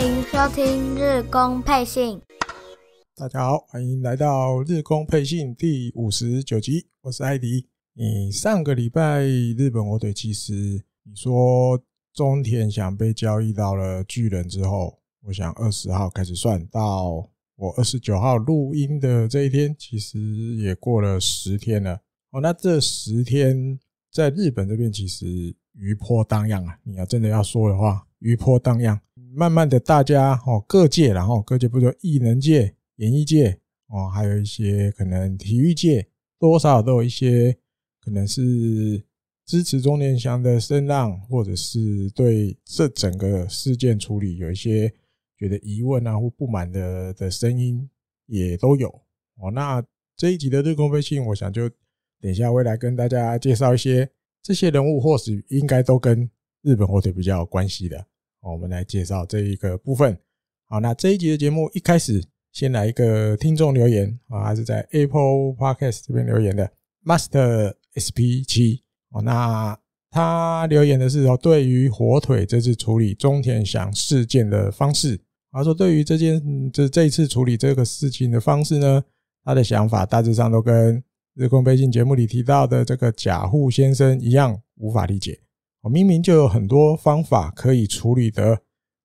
欢迎收听日工配信。大家好，欢迎来到日工配信第五十九集。我是艾迪。你上个礼拜日本火腿，其实你说中田想被交易到了巨人之后，我想二十号开始算到我二十九号录音的这一天，其实也过了十天了。哦，那这十天在日本这边其实余波荡漾啊。你要真的要说的话，余波荡漾。慢慢的，大家哦，各界，然后各界不说艺人界、演艺界哦，还有一些可能体育界，多少都有一些可能是支持中年祥的声浪，或者是对这整个事件处理有一些觉得疑问啊或不满的的声音也都有哦。那这一集的日光飞信，我想就等一下会来跟大家介绍一些这些人物，或许应该都跟日本火腿比较有关系的。我们来介绍这一个部分。好，那这一集的节目一开始先来一个听众留言啊，还是在 Apple Podcast 这边留言的 Master SP 七哦。那他留言的是说，对于火腿这次处理中田祥事件的方式，他说对于这件这这一次处理这个事情的方式呢，他的想法大致上都跟日空背景节目里提到的这个假户先生一样，无法理解。明明就有很多方法可以处理的，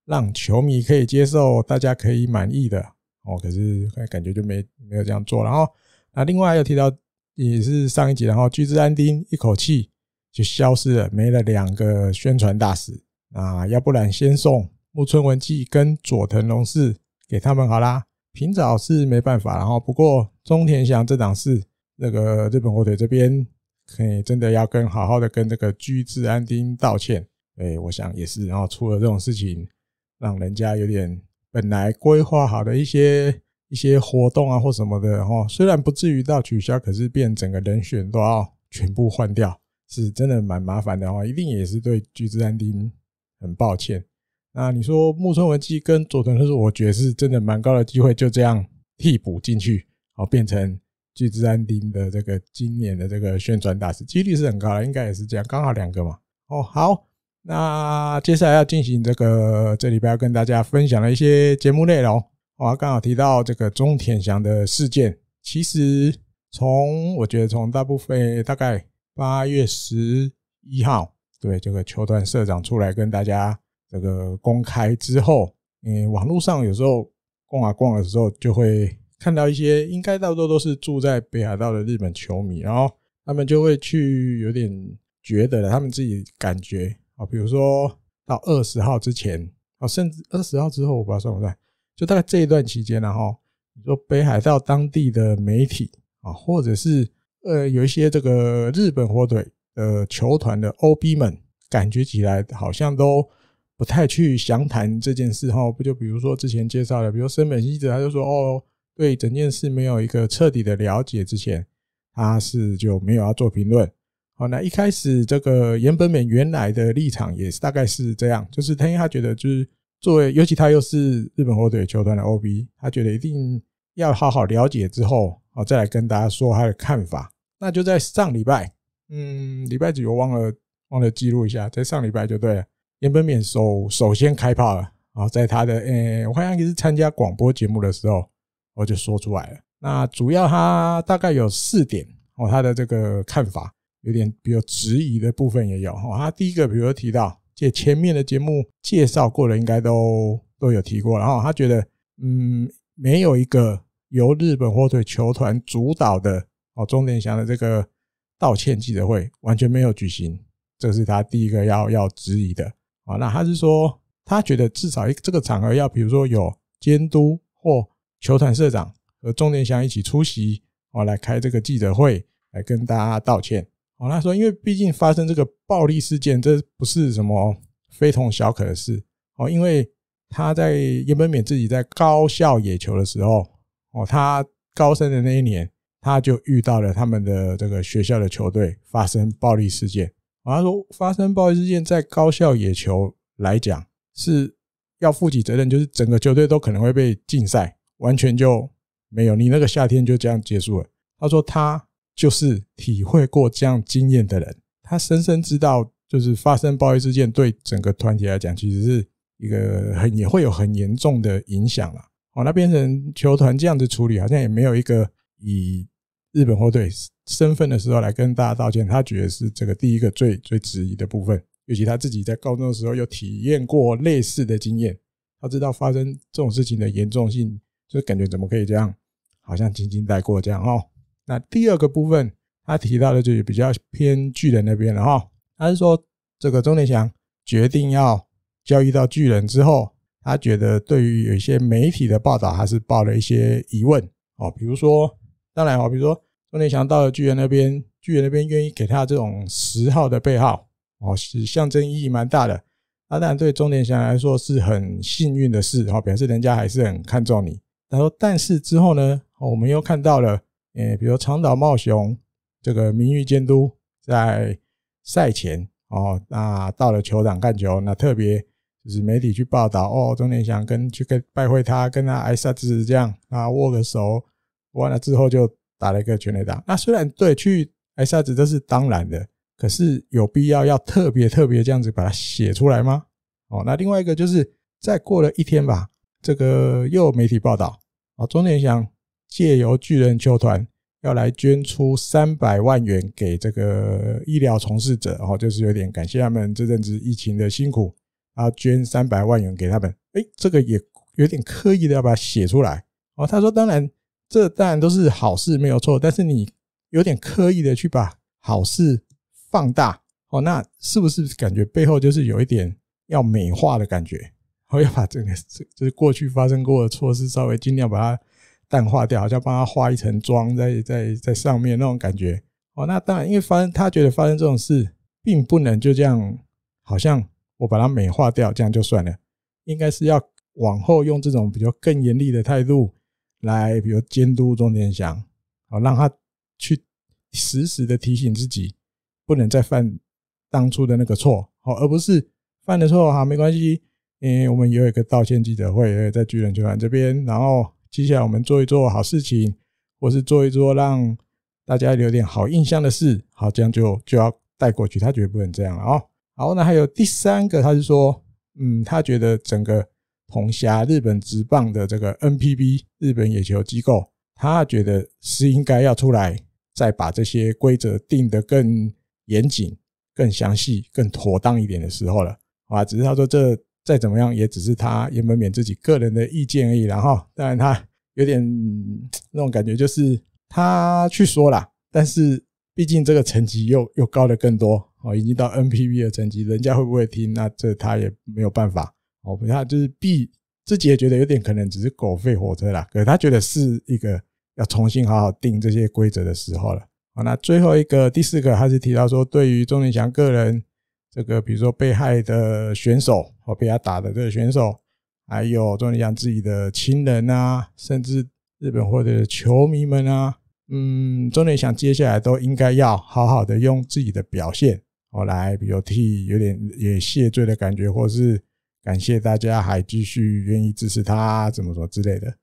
让球迷可以接受，大家可以满意的哦。可是感觉就没没有这样做。然后啊，另外又提到也是上一集，然后居资安丁一口气就消失了，没了两个宣传大使。啊，要不然先送木村文纪跟佐藤隆士给他们好啦。平早是没办法。然后不过中田翔这档事，那个日本火腿这边。可以真的要跟好好的跟这个居治安丁道歉。哎，我想也是。然后出了这种事情，让人家有点本来规划好的一些一些活动啊或什么的，哈，虽然不至于到取消，可是变整个人选都要全部换掉，是真的蛮麻烦的。哦。一定也是对居治安丁很抱歉。那你说木村文姬跟佐藤是，我觉得是真的蛮高的机会，就这样替补进去，哦，变成。巨资安丁的这个今年的这个宣传大使几率是很高了，应该也是这样，刚好两个嘛。哦，好，那接下来要进行这个这里边要跟大家分享的一些节目内容。我刚好提到这个中田祥的事件，其实从我觉得从大部分大概八月十一号，对这个球团社长出来跟大家这个公开之后，嗯，网络上有时候逛啊逛的时候就会。看到一些应该大多都是住在北海道的日本球迷，然后他们就会去有点觉得了，他们自己感觉啊，比如说到二十号之前啊，甚至二十号之后，我不知道算不算，就大概这一段期间，然后你说北海道当地的媒体啊，或者是呃有一些这个日本火腿的球团的 O B 们，感觉起来好像都不太去详谈这件事，哈，不就比如说之前介绍的，比如森本希子，他就说哦。对整件事没有一个彻底的了解之前，他是就没有要做评论。好，那一开始这个岩本勉原来的立场也是大概是这样，就是他因为他觉得就是作为尤其他又是日本火腿球团的 OB，他觉得一定要好好了解之后，好再来跟大家说他的看法。那就在上礼拜，嗯，礼拜几我忘了忘了记录一下，在上礼拜就对了。岩本勉首首先开炮了。啊，在他的诶，我好像也是参加广播节目的时候。我就说出来了。那主要他大概有四点哦，他的这个看法有点比如质疑的部分也有哦。他第一个，比如提到，这前面的节目介绍过了，应该都都有提过。然后他觉得，嗯，没有一个由日本火腿球团主导的哦，中田祥的这个道歉记者会完全没有举行，这是他第一个要要质疑的。啊，那他是说，他觉得至少一这个场合要，比如说有监督或。球团社长和中田翔一起出席哦，来开这个记者会，来跟大家道歉。哦，他说，因为毕竟发生这个暴力事件，这不是什么非同小可的事哦。因为他在原本勉自己在高校野球的时候，哦，他高三的那一年，他就遇到了他们的这个学校的球队发生暴力事件。他说，发生暴力事件在高校野球来讲是要负起责任，就是整个球队都可能会被禁赛。完全就没有，你那个夏天就这样结束了。他说他就是体会过这样经验的人，他深深知道，就是发生暴力事件对整个团体来讲，其实是一个很也会有很严重的影响了。哦，那变成球团这样子处理，好像也没有一个以日本货队身份的时候来跟大家道歉。他觉得是这个第一个最最质疑的部分，尤其他自己在高中的时候有体验过类似的经验，他知道发生这种事情的严重性。就感觉怎么可以这样？好像轻轻带过这样哈。那第二个部分，他提到的就是比较偏巨人那边了哈。他是说，这个中田祥决定要交易到巨人之后，他觉得对于有一些媒体的报道，还是抱了一些疑问哦。比如说，当然哦，比如说中田祥到了巨人那边，巨人那边愿意给他这种十号的背号哦，是象征意义蛮大的。他当然对中田祥来说是很幸运的事哈，表示人家还是很看重你。然后，但是之后呢，我们又看到了，呃，比如长岛茂雄这个名誉监督在赛前哦，那到了球场看球，那特别就是媒体去报道哦，中年祥跟去跟拜会他，跟他挨沙子这样啊握个手，完了之后就打了一个全垒打。那虽然对去挨沙子这是当然的，可是有必要要特别特别这样子把它写出来吗？哦，那另外一个就是再过了一天吧，这个又媒体报道。哦，钟点想借由巨人球团要来捐出三百万元给这个医疗从事者，哦，就是有点感谢他们这阵子疫情的辛苦，然后捐三百万元给他们。哎，这个也有点刻意的要把它写出来。哦，他说，当然这当然都是好事，没有错。但是你有点刻意的去把好事放大，哦，那是不是感觉背后就是有一点要美化的感觉？我要把这个，就是过去发生过的错事，稍微尽量把它淡化掉，好像帮他画一层妆，在在在上面那种感觉。哦，那当然，因为发生他觉得发生这种事，并不能就这样，好像我把它美化掉，这样就算了。应该是要往后用这种比较更严厉的态度来，比如监督钟天祥，好让他去时时的提醒自己，不能再犯当初的那个错。好，而不是犯了错，好没关系。因为我们也有一个道歉记者会，也在巨人球场这边。然后接下来我们做一做好事情，或是做一做让大家留点好印象的事。好，这样就就要带过去。他绝对不能这样了哦。好，那还有第三个，他是说，嗯，他觉得整个红霞日本职棒的这个 NPB 日本野球机构，他觉得是应该要出来再把这些规则定得更严谨、更详细、更妥当一点的时候了啊。只是他说这。再怎么样也只是他颜本免自己个人的意见而已，然后，当然他有点那种感觉，就是他去说了，但是毕竟这个层级又又高的更多哦，已经到 N P V 的层级，人家会不会听？那这他也没有办法哦。他就是 B 自己也觉得有点可能只是狗吠火车啦，可是他觉得是一个要重新好好定这些规则的时候了。好，那最后一个第四个他是提到说，对于钟庭强个人。这个比如说被害的选手，或被他打的这个选手，还有中田翔自己的亲人啊，甚至日本或者球迷们啊，嗯，钟田想接下来都应该要好好的用自己的表现，哦，来比如替有点也谢罪的感觉，或是感谢大家还继续愿意支持他，怎么说之类的，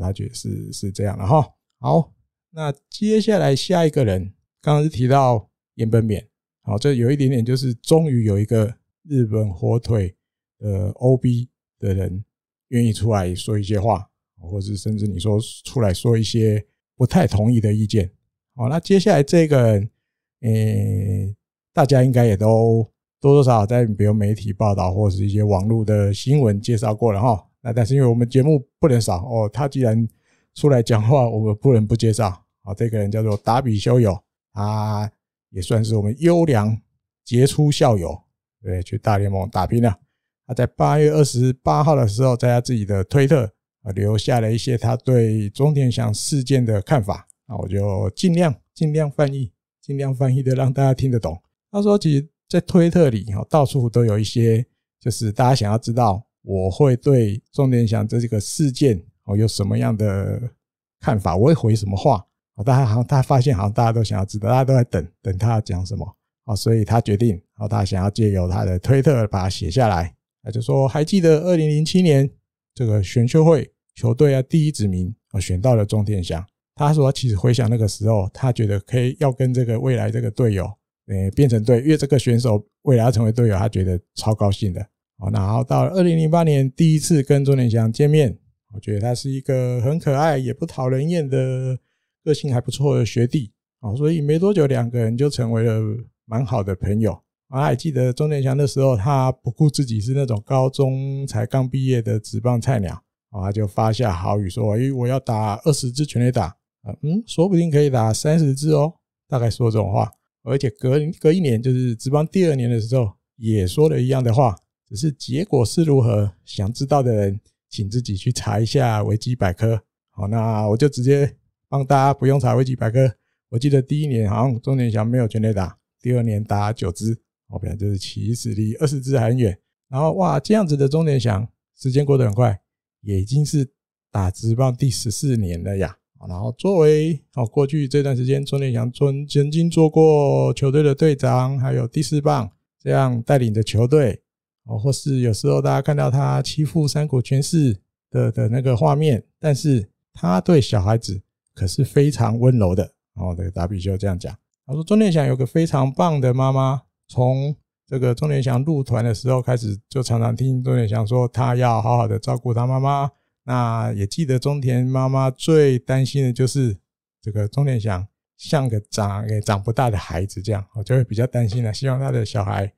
他觉得是是这样的哈。好，那接下来下一个人，刚刚是提到岩本勉。好，这有一点点，就是终于有一个日本火腿，的 o B 的人愿意出来说一些话，或者甚至你说出来说一些不太同意的意见。好，那接下来这个，诶，大家应该也都多多少少在比如媒体报道或者是一些网络的新闻介绍过了哈。那但是因为我们节目不能少哦，他既然出来讲话，我们不能不介绍。好，这个人叫做达比修友啊。也算是我们优良杰出校友，对，去大联盟打拼了。他在八月二十八号的时候，在他自己的推特啊留下了一些他对钟点箱事件的看法。那我就尽量尽量翻译，尽量翻译的让大家听得懂。他说，其实，在推特里哈，到处都有一些，就是大家想要知道我会对钟点箱这这个事件我有什么样的看法，我会回什么话。大家好像，他发现好像大家都想要知道，大家都在等，等他要讲什么哦，所以他决定哦，他想要借由他的推特把它写下来，他就说还记得二零零七年这个选秀会，球队啊第一指名哦选到了钟天祥，他说其实回想那个时候，他觉得可以要跟这个未来这个队友诶变成队，因为这个选手未来要成为队友，他觉得超高兴的哦。然后到二零零八年第一次跟钟天祥见面，我觉得他是一个很可爱也不讨人厌的。个性还不错的学弟啊，所以没多久两个人就成为了蛮好的朋友。我还记得钟连祥那时候，他不顾自己是那种高中才刚毕业的职棒菜鸟啊，就发下豪语说：“因我要打二十支全垒打，嗯，说不定可以打三十支哦。”大概说这种话。而且隔隔一年，就是职棒第二年的时候，也说了一样的话，只是结果是如何，想知道的人请自己去查一下维基百科。好，那我就直接。帮大家不用查维基百科。我记得第一年好像钟点祥没有全垒打，第二年打九支，我本来就是其实离二十支很远。然后哇，这样子的钟点祥，时间过得很快，也已经是打职棒第十四年了呀。然后作为哦，过去这段时间，钟点祥曾曾经做过球队的队长，还有第四棒这样带领的球队。哦，或是有时候大家看到他欺负三国权市的的那个画面，但是他对小孩子。可是非常温柔的，然后这个达比修这样讲，他说中田祥有个非常棒的妈妈，从这个中田祥入团的时候开始，就常常听中田祥说他要好好的照顾他妈妈。那也记得中田妈妈最担心的就是这个中田祥像个长也长不大的孩子这样，我就会比较担心了，希望他的小孩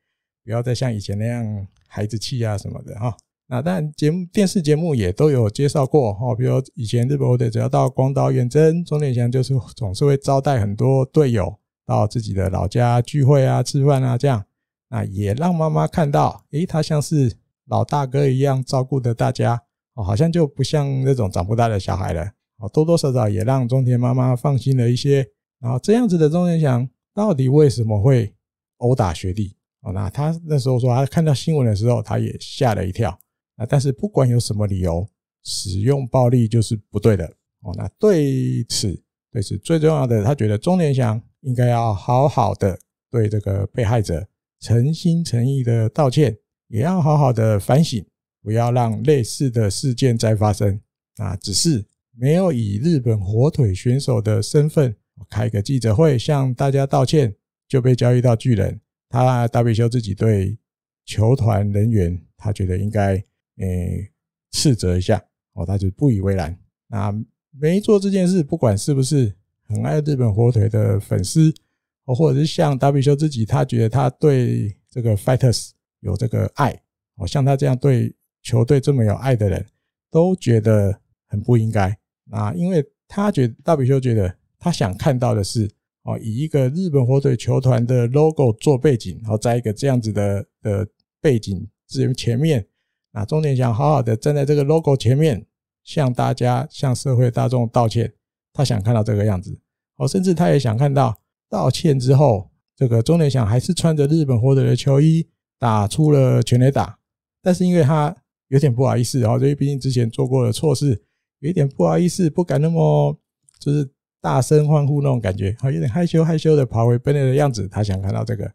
不要再像以前那样孩子气啊什么的啊。啊，但节目电视节目也都有介绍过哦，比如以前日本队只要到广岛远征，中田翔就是总是会招待很多队友到自己的老家聚会啊、吃饭啊这样，那也让妈妈看到，诶，他像是老大哥一样照顾的大家，哦，好像就不像那种长不大的小孩了，哦，多多少少也让中田妈妈放心了一些。然后这样子的中田翔到底为什么会殴打学弟？哦，那他那时候说他看到新闻的时候，他也吓了一跳。啊，但是不管有什么理由，使用暴力就是不对的哦。那对此，对此最重要的，他觉得中连祥应该要好好的对这个被害者诚心诚意的道歉，也要好好的反省，不要让类似的事件再发生。啊，只是没有以日本火腿选手的身份开个记者会向大家道歉，就被交易到巨人。他大比修自己对球团人员，他觉得应该。诶，斥责一下哦，他就不以为然。那没做这件事，不管是不是很爱日本火腿的粉丝，哦，或者是像大比修自己，他觉得他对这个 Fighters 有这个爱哦，像他这样对球队这么有爱的人，都觉得很不应该。那因为他觉大比修觉得他想看到的是哦，以一个日本火腿球团的 logo 做背景，后在一个这样子的的背景前面。那钟点想好好的站在这个 logo 前面，向大家、向社会大众道歉，他想看到这个样子。哦，甚至他也想看到道歉之后，这个钟点想还是穿着日本获得的球衣打出了全垒打，但是因为他有点不好意思后因为毕竟之前做过了错事，有一点不好意思，不敢那么就是大声欢呼那种感觉，好有点害羞害羞的跑回本垒的样子，他想看到这个，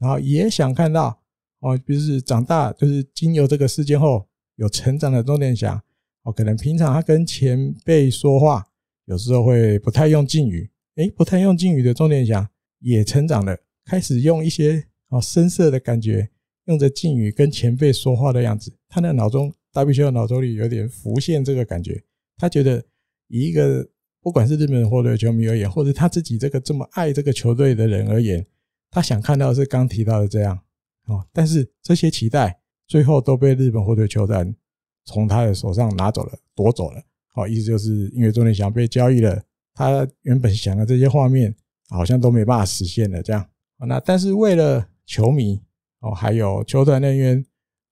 然后也想看到。哦，就是长大，就是经由这个事件后有成长的重点想哦，可能平常他跟前辈说话，有时候会不太用敬语。诶，不太用敬语的重点想也成长了，开始用一些哦深色的感觉，用着敬语跟前辈说话的样子。他的脑中大必须要脑中里有点浮现这个感觉。他觉得，一个不管是日本人或者球迷而言，或者他自己这个这么爱这个球队的人而言，他想看到是刚提到的这样。哦，但是这些期待最后都被日本火腿球团从他的手上拿走了，夺走了。哦，意思就是因为中田翔被交易了，他原本想的这些画面好像都没办法实现了。这样，那但是为了球迷哦，还有球团人员，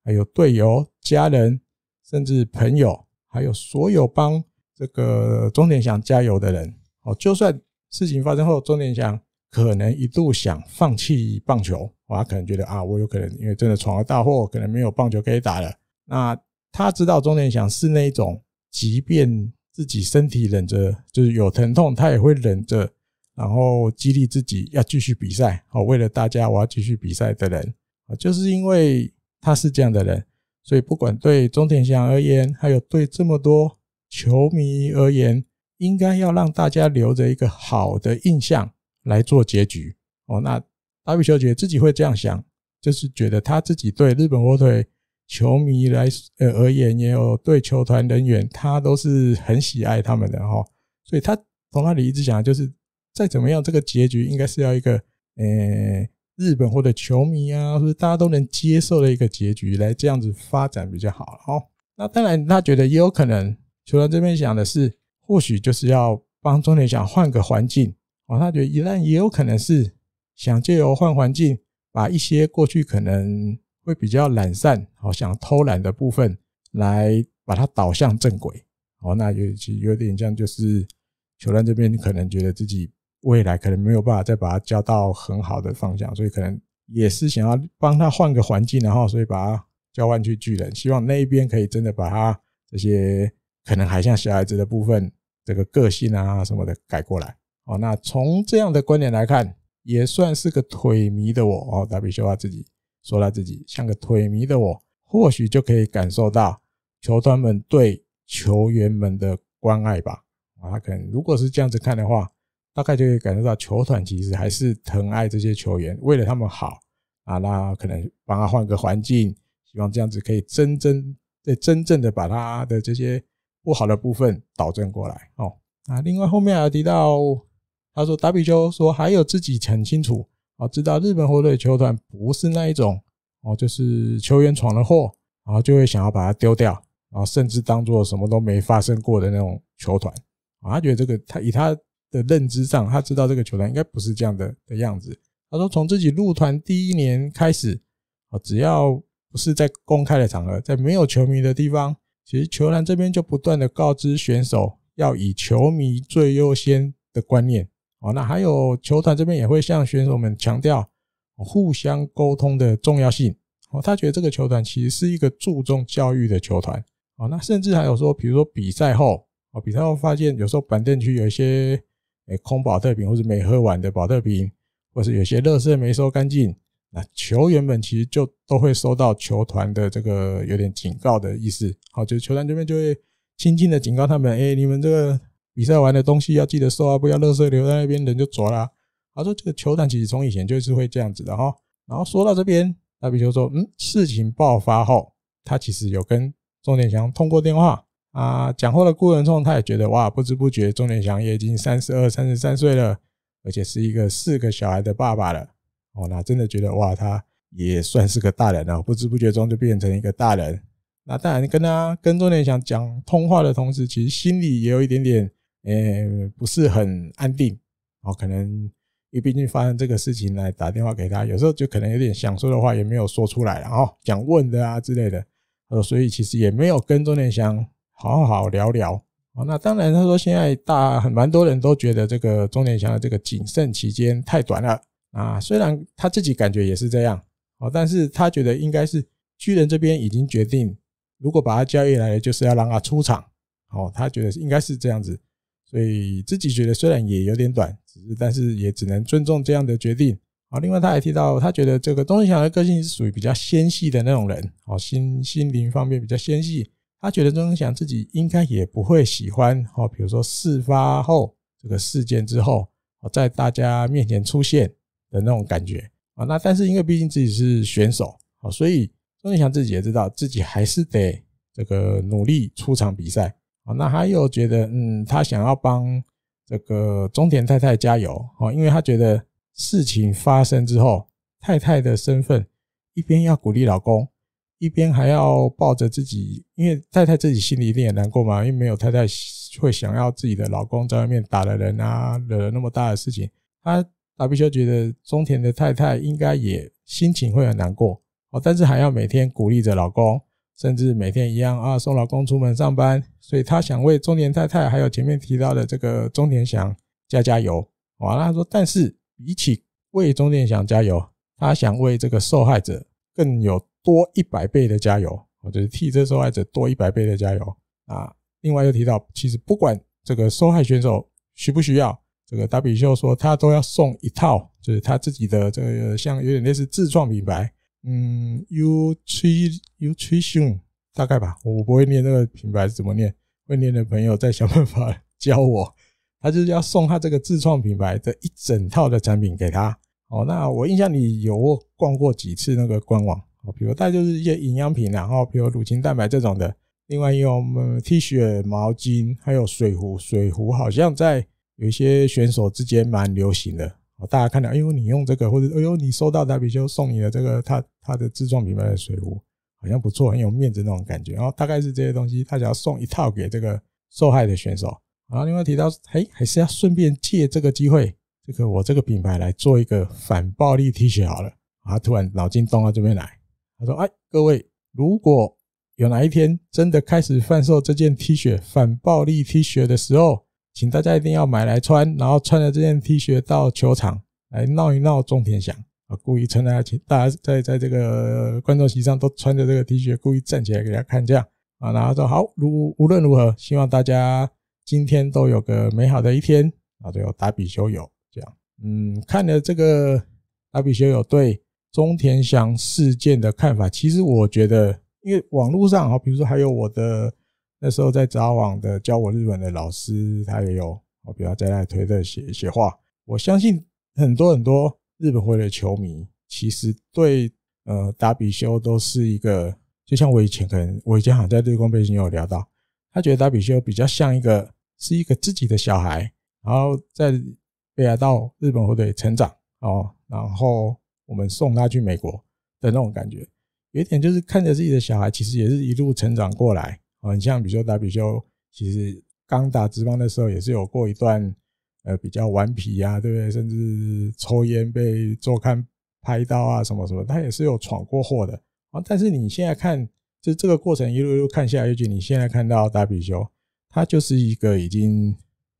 还有队友、家人，甚至朋友，还有所有帮这个中田翔加油的人，哦，就算事情发生后，中田翔可能一度想放弃棒球。他可能觉得啊，我有可能因为真的闯了大祸，可能没有棒球可以打了。那他知道中田翔是那种，即便自己身体忍着，就是有疼痛，他也会忍着，然后激励自己要继续比赛。哦，为了大家，我要继续比赛的人。啊，就是因为他是这样的人，所以不管对中田翔而言，还有对这么多球迷而言，应该要让大家留着一个好的印象来做结局。哦，那。阿比小姐自己会这样想，就是觉得他自己对日本火腿球迷来呃而言，也有对球团人员，他都是很喜爱他们的哈。所以，他从那里一直讲，就是再怎么样，这个结局应该是要一个，诶，日本或者球迷啊，或者大家都能接受的一个结局，来这样子发展比较好。哦，那当然，他觉得也有可能，球团这边想的是，或许就是要帮中田想换个环境。哦，他觉得一旦也有可能是。想借由换环境，把一些过去可能会比较懒散、哦想偷懒的部分，来把它导向正轨。哦，那有其有点像就是，球兰这边可能觉得自己未来可能没有办法再把它教到很好的方向，所以可能也是想要帮他换个环境，然后所以把他交换去巨人，希望那一边可以真的把他这些可能还像小孩子的部分，这个个性啊什么的改过来。哦，那从这样的观点来看。也算是个腿迷的我哦，达比修他自己说他自己像个腿迷的我，或许就可以感受到球团们对球员们的关爱吧。啊，他可能如果是这样子看的话，大概就可以感受到球团其实还是疼爱这些球员，为了他们好啊。那可能帮他换个环境，希望这样子可以真真在真正的把他的这些不好的部分导正过来哦。啊，另外后面还提到。他说：“达比丘说，还有自己很清楚啊，知道日本火腿球团不是那一种哦，就是球员闯了祸，然后就会想要把它丢掉，然后甚至当做什么都没发生过的那种球团啊。他觉得这个，他以他的认知上，他知道这个球团应该不是这样的的样子。他说，从自己入团第一年开始，啊，只要不是在公开的场合，在没有球迷的地方，其实球团这边就不断的告知选手，要以球迷最优先的观念。”哦，那还有球团这边也会向选手们强调互相沟通的重要性。哦，他觉得这个球团其实是一个注重教育的球团。哦，那甚至还有说，比如说比赛后，哦，比赛后发现有时候板凳区有一些诶空保特瓶或者没喝完的保特瓶，或是有些垃圾没收干净，那球员们其实就都会收到球团的这个有点警告的意思。好，就是球团这边就会轻轻的警告他们，诶，你们这个。比赛完的东西要记得收啊，不要乱扔，留在那边人就走了。他说：“这个球场其实从以前就是会这样子的哈。”然后说到这边，大比球说：“嗯，事情爆发后，他其实有跟钟点祥通过电话啊。讲后的过程中，他也觉得哇，不知不觉钟点祥也已经三十二、三十三岁了，而且是一个四个小孩的爸爸了。哦，那真的觉得哇，他也算是个大人了，不知不觉中就变成一个大人。那当然跟他跟钟点祥讲通话的同时，其实心里也有一点点。”呃，不是很安定，哦，可能因为毕竟发生这个事情，来打电话给他，有时候就可能有点想说的话也没有说出来，然后想问的啊之类的，呃，所以其实也没有跟钟点祥好好聊聊。哦，那当然，他说现在大很蛮多人都觉得这个钟点祥的这个谨慎期间太短了啊，虽然他自己感觉也是这样，哦，但是他觉得应该是巨人这边已经决定，如果把他交易来，就是要让他出场，哦，他觉得应该是这样子。所以自己觉得虽然也有点短，只是但是也只能尊重这样的决定啊。另外他还提到，他觉得这个钟庭祥的个性是属于比较纤细的那种人啊，心心灵方面比较纤细。他觉得钟庭祥自己应该也不会喜欢哦，比如说事发后这个事件之后哦，在大家面前出现的那种感觉啊。那但是因为毕竟自己是选手啊，所以钟庭祥自己也知道自己还是得这个努力出场比赛。那还有觉得，嗯，他想要帮这个中田太太加油哦，因为他觉得事情发生之后，太太的身份一边要鼓励老公，一边还要抱着自己，因为太太自己心里一定也难过嘛，因为没有太太会想要自己的老公在外面打了人啊，惹了那么大的事情。他达比修觉得中田的太太应该也心情会很难过哦，但是还要每天鼓励着老公。甚至每天一样啊，送老公出门上班，所以他想为中年太太还有前面提到的这个中田祥加加油。完了，她说，但是比起为中田祥加油，他想为这个受害者更有多一百倍的加油，就是替这受害者多一百倍的加油啊。另外又提到，其实不管这个受害选手需不需要，这个达比秀说他都要送一套，就是他自己的这个像有点类似自创品牌。嗯，U T U Tion，大概吧，我不会念那个品牌怎么念，会念的朋友再想办法教我。他就是要送他这个自创品牌的一整套的产品给他。哦，那我印象里有逛过几次那个官网，哦，比如大概就是一些营养品，然后比如乳清蛋白这种的。另外有我们 T 恤、毛巾，还有水壶，水壶好像在有一些选手之间蛮流行的。哦，大家看到，哎呦，你用这个，或者哎呦，你收到达比修送你的这个，他他的自创品牌的水壶，好像不错，很有面子那种感觉。然后大概是这些东西，他想要送一套给这个受害的选手。然后另外提到，嘿，还是要顺便借这个机会，这个我这个品牌来做一个反暴力 T 恤好了。他突然脑筋动到这边来，他说，哎，各位，如果有哪一天真的开始贩售这件 T 恤反暴力 T 恤的时候，请大家一定要买来穿，然后穿着这件 T 恤到球场来闹一闹中田翔啊！故意请大家，请大家在在这个观众席上都穿着这个 T 恤，故意站起来给大家看，这样啊，然后说好，如无论如何，希望大家今天都有个美好的一天啊！最后达比修友这样，嗯，看了这个打比修友对中田翔事件的看法，其实我觉得，因为网络上啊，比如说还有我的。那时候在札网的教我日本的老师，他也有我，比如在那推特写写话。我相信很多很多日本回来的球迷，其实对呃达比修都是一个，就像我以前可能我以前好像在绿光背景有聊到，他觉得达比修比较像一个是一个自己的小孩，然后在北来到日本回来成长哦，然后我们送他去美国的那种感觉，有一点就是看着自己的小孩，其实也是一路成长过来。啊，你像比如说达比修，其实刚打职棒的时候也是有过一段，呃，比较顽皮啊，对不对？甚至抽烟被周刊拍到啊，什么什么，他也是有闯过祸的啊。但是你现在看，就这个过程一路一路看下来，尤其你现在看到达比修，他就是一个已经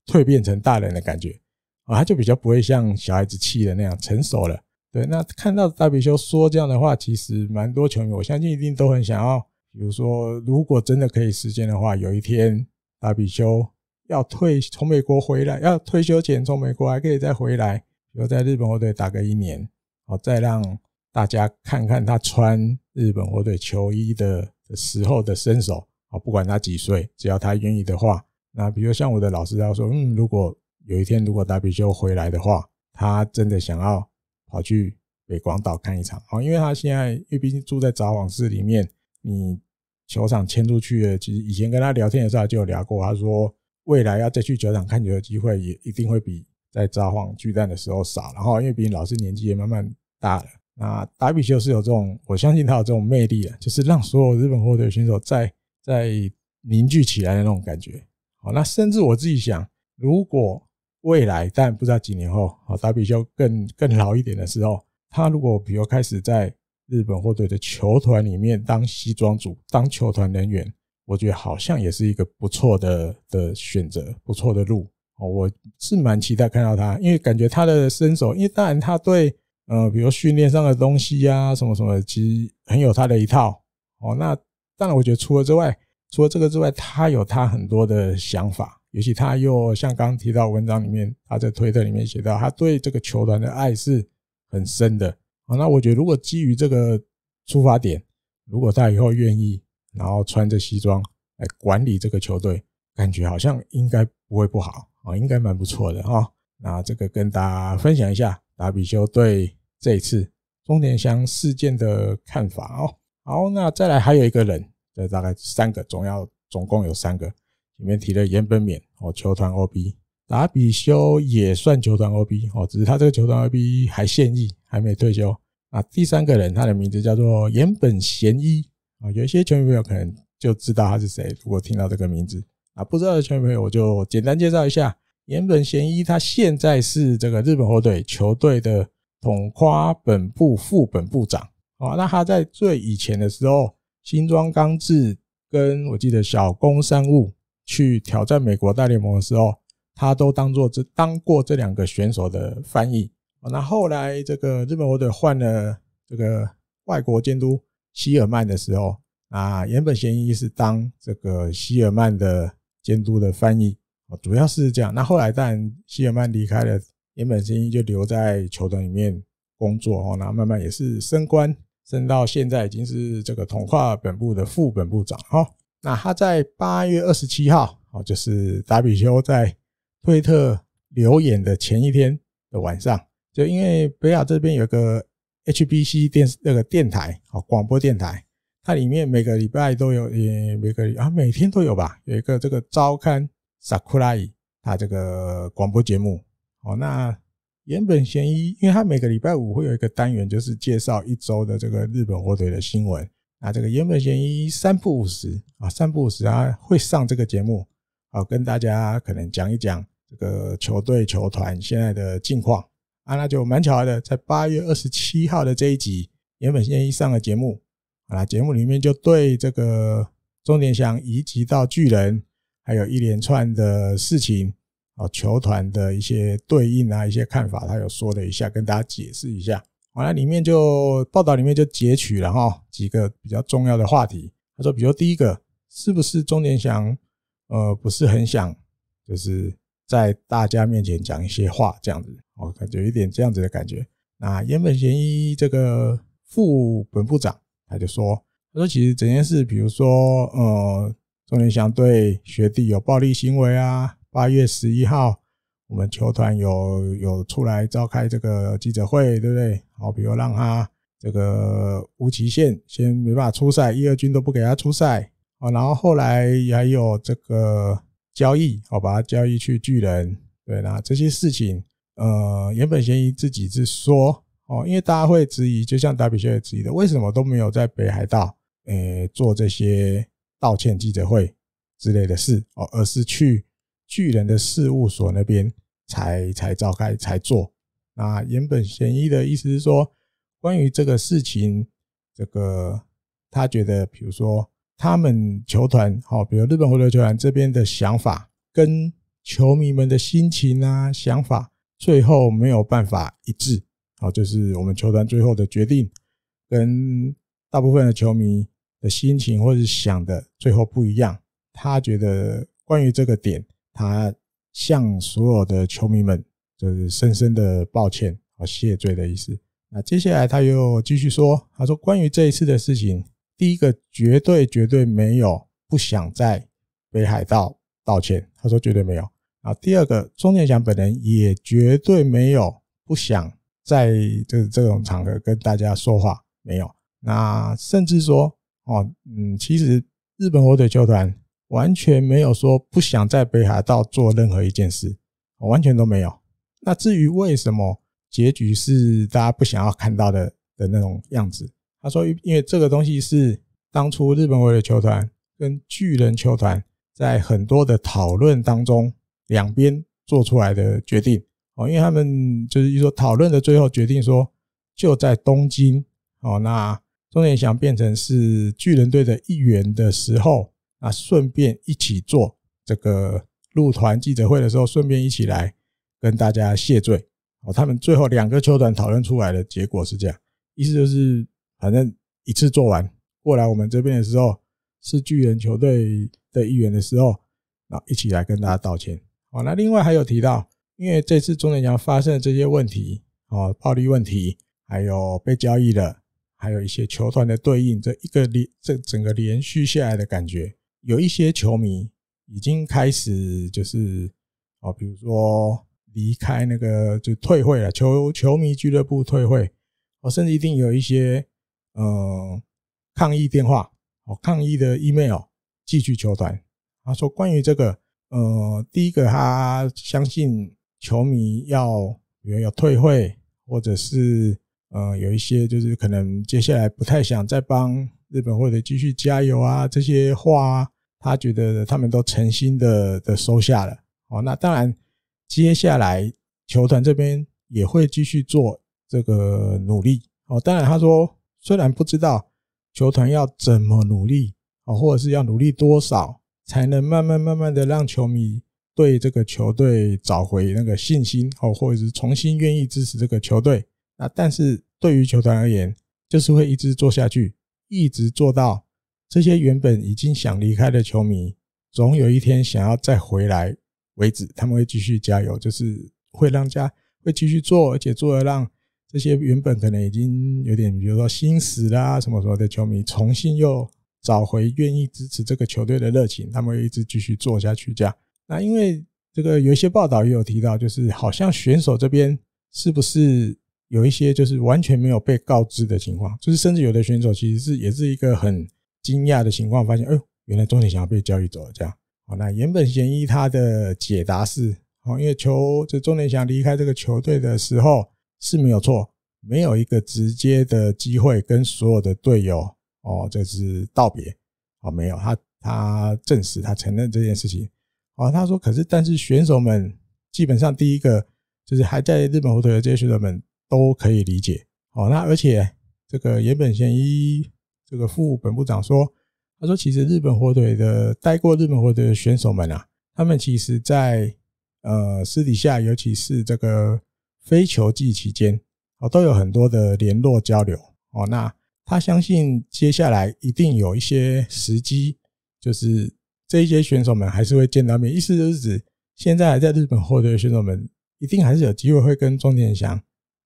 蜕变成大人的感觉啊，他就比较不会像小孩子气的那样成熟了。对，那看到达比修说这样的话，其实蛮多球迷，我相信一定都很想要。比如说，如果真的可以实现的话，有一天达比修要退从美国回来，要退休前从美国还可以再回来。比如在日本火腿打个一年，好再让大家看看他穿日本火腿球衣的时候的身手。好，不管他几岁，只要他愿意的话，那比如像我的老师他说，嗯，如果有一天如果达比修回来的话，他真的想要跑去北广岛看一场。好，因为他现在因为毕竟住在札幌市里面，你。球场迁出去的，其实以前跟他聊天的时候就有聊过，他说未来要再去球场看球的机会也一定会比在札幌巨蛋的时候少，然后因为比竟老师年纪也慢慢大了。那打比修是有这种，我相信他有这种魅力啊，就是让所有日本火队选手在在凝聚起来的那种感觉。好，那甚至我自己想，如果未来，但不知道几年后啊，打比修更更老一点的时候，他如果比如开始在。日本或队的球团里面当西装组、当球团人员，我觉得好像也是一个不错的的选择，不错的路哦。我是蛮期待看到他，因为感觉他的身手，因为当然他对呃，比如训练上的东西呀，什么什么，其实很有他的一套哦。那当然，我觉得除了之外，除了这个之外，他有他很多的想法，尤其他又像刚刚提到文章里面，他在推特里面写到，他对这个球团的爱是很深的。好，那我觉得如果基于这个出发点，如果他以后愿意，然后穿着西装来管理这个球队，感觉好像应该不会不好啊，应该蛮不错的啊。那这个跟大家分享一下达比修对这一次中田乡事件的看法哦。好，那再来还有一个人，这大概三个，总要总共有三个，里面提了岩本勉哦，球团 OB。达比修也算球团 OB 哦，只是他这个球团 OB 还现役，还没退休。啊，第三个人他的名字叫做岩本贤一啊，有一些球迷朋友可能就知道他是谁，如果听到这个名字啊，不知道的球迷朋友我就简单介绍一下，岩本贤一他现在是这个日本火腿球队的统夸本部副本部长啊。那他在最以前的时候，新庄刚志跟我记得小宫山务去挑战美国大联盟的时候。他都当做这当过这两个选手的翻译那后来这个日本国的换了这个外国监督希尔曼的时候啊，原本嫌疑是当这个希尔曼的监督的翻译主要是这样。那后来当然希尔曼离开了，原本嫌疑就留在球队里面工作哦。那慢慢也是升官，升到现在已经是这个童化本部的副本部长哦。那他在八月二十七号哦，就是达比修在。推特留言的前一天的晚上，就因为北海这边有个 HBC 电那个电台哦，广播电台，它里面每个礼拜都有，也每个啊每天都有吧，有一个这个周刊 Sakurai 它这个广播节目哦。那原本贤疑，因为它每个礼拜五会有一个单元，就是介绍一周的这个日本火腿的新闻。那这个原本贤疑三不五十啊，三不五十啊会上这个节目。好，跟大家可能讲一讲这个球队球团现在的近况啊。那就蛮巧的，在八月二十七号的这一集原本先一上的节目，好了，节目里面就对这个钟点祥移籍到巨人，还有一连串的事情哦，球团的一些对应啊，一些看法，他有说了一下，跟大家解释一下。完了，里面就报道里面就截取了哦几个比较重要的话题。他说，比如第一个，是不是中点祥？呃，不是很想，就是在大家面前讲一些话这样子，我感觉一点这样子的感觉。那原本贤一这个副本部长他就说，他说其实整件事，比如说，呃，钟连祥对学弟有暴力行为啊。八月十一号，我们球团有有出来召开这个记者会，对不对？好，比如让他这个无期限先没办法出赛，一、二军都不给他出赛。啊，然后后来也有这个交易，好把它交易去巨人。对，那这些事情，呃，原本嫌疑自己是说，哦，因为大家会质疑，就像达比少爷质疑的，为什么都没有在北海道，诶做这些道歉记者会之类的事，哦，而是去巨人的事务所那边才才召开才做。那原本嫌疑的意思是说，关于这个事情，这个他觉得，比如说。他们球团，好，比如日本回流球团这边的想法跟球迷们的心情啊、想法，最后没有办法一致，好，这是我们球团最后的决定，跟大部分的球迷的心情或者想的最后不一样。他觉得关于这个点，他向所有的球迷们就是深深的抱歉和谢罪的意思。那接下来他又继续说，他说关于这一次的事情。第一个绝对绝对没有不想在北海道道歉，他说绝对没有。啊，第二个钟健翔本人也绝对没有不想在就是这种场合跟大家说话，没有。那甚至说哦，嗯，其实日本火腿球团完全没有说不想在北海道做任何一件事，完全都没有。那至于为什么结局是大家不想要看到的的那种样子？他说：“因为这个东西是当初日本为了球团跟巨人球团在很多的讨论当中，两边做出来的决定哦。因为他们就是说讨论的最后决定说，就在东京哦。那中野祥变成是巨人队的一员的时候，啊，顺便一起做这个入团记者会的时候，顺便一起来跟大家谢罪哦。他们最后两个球团讨论出来的结果是这样，意思就是。”反正一次做完过来我们这边的时候，是巨人球队的一员的时候，那一起来跟大家道歉。哦，那另外还有提到，因为这次中日奖发生的这些问题，哦，暴力问题，还有被交易的，还有一些球团的对应，这一个连这整个连续下来的感觉，有一些球迷已经开始就是，哦，比如说离开那个就退会了，球球迷俱乐部退会，哦，甚至一定有一些。呃，抗议电话哦，抗议的 email 继续球团。他说关于这个，呃，第一个他相信球迷要有要退会，或者是呃有一些就是可能接下来不太想再帮日本或者继续加油啊这些话，他觉得他们都诚心的的收下了。哦，那当然接下来球团这边也会继续做这个努力。哦，当然他说。虽然不知道球团要怎么努力啊，或者是要努力多少，才能慢慢慢慢的让球迷对这个球队找回那个信心哦，或者是重新愿意支持这个球队。啊。但是对于球团而言，就是会一直做下去，一直做到这些原本已经想离开的球迷，总有一天想要再回来为止。他们会继续加油，就是会让家会继续做，而且做的让。这些原本可能已经有点，比如说心死啦什么什么的球迷，重新又找回愿意支持这个球队的热情，他们一直继续做下去，这样。那因为这个有一些报道也有提到，就是好像选手这边是不是有一些就是完全没有被告知的情况，就是甚至有的选手其实是也是一个很惊讶的情况，发现哎呦，原来钟点翔被交易走了这样。好，那原本嫌疑他的解答是，哦，因为球这钟点翔离开这个球队的时候。是没有错，没有一个直接的机会跟所有的队友哦，这是道别哦，没有他，他证实他承认这件事情哦，他说，可是但是选手们基本上第一个就是还在日本火腿的这些选手们都可以理解哦，那而且这个原本贤一这个副本部长说，他说其实日本火腿的待过日本火腿的选手们啊，他们其实在呃私底下，尤其是这个。非球季期间，哦，都有很多的联络交流哦。那他相信接下来一定有一些时机，就是这一些选手们还是会见到面。意思就是指现在还在日本获得选手们，一定还是有机会会跟钟田祥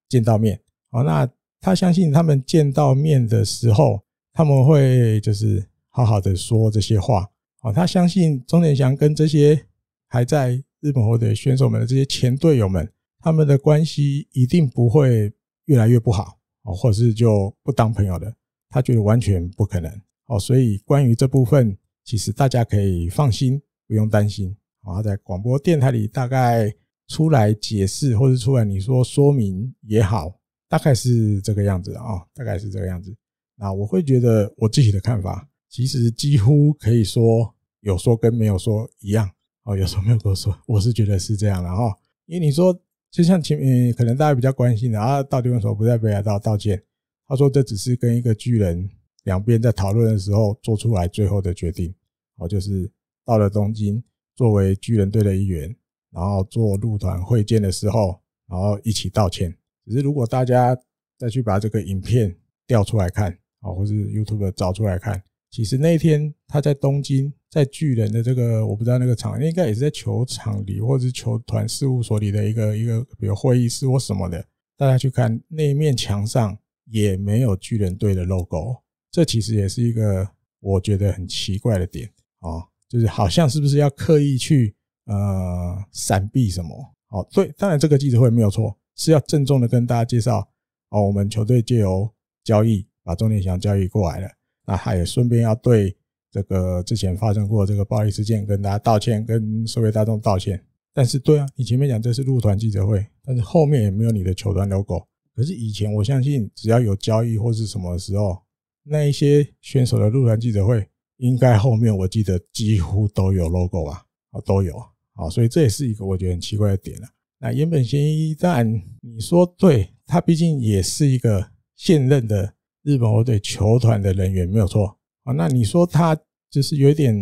见到面。哦，那他相信他们见到面的时候，他们会就是好好的说这些话。哦，他相信钟田祥跟这些还在日本获得选手们的这些前队友们。他们的关系一定不会越来越不好哦，或者是就不当朋友的，他觉得完全不可能哦，所以关于这部分，其实大家可以放心，不用担心哦。在广播电台里大概出来解释，或者出来你说说明也好，大概是这个样子啊，大概是这个样子。那我会觉得我自己的看法，其实几乎可以说有说跟没有说一样哦，有说没有我说，我是觉得是这样的哈，因为你说。就像前面可能大家比较关心的啊，到底为什么不在北海道道歉？他说这只是跟一个巨人两边在讨论的时候做出来最后的决定。哦，就是到了东京作为巨人队的一员，然后做入团会见的时候，然后一起道歉。只是如果大家再去把这个影片调出来看，啊，或是 YouTube 找出来看。其实那天他在东京，在巨人的这个我不知道那个场应该也是在球场里，或者是球团事务所里的一个一个比如会议室或什么的，大家去看那面墙上也没有巨人队的 logo，这其实也是一个我觉得很奇怪的点啊，就是好像是不是要刻意去呃闪避什么？哦，所以当然这个记者会没有错，是要郑重的跟大家介绍哦，我们球队借由交易把中田翔交易过来了。那他也顺便要对这个之前发生过这个暴力事件跟大家道歉，跟社会大众道歉。但是，对啊，你前面讲这是入团记者会，但是后面也没有你的球团 logo。可是以前我相信，只要有交易或是什么时候，那一些选手的入团记者会，应该后面我记得几乎都有 logo 吧？啊，都有啊。所以这也是一个我觉得很奇怪的点了。那原本嫌疑一旦你说对，他毕竟也是一个现任的。日本火腿球团的人员没有错啊，那你说他就是有点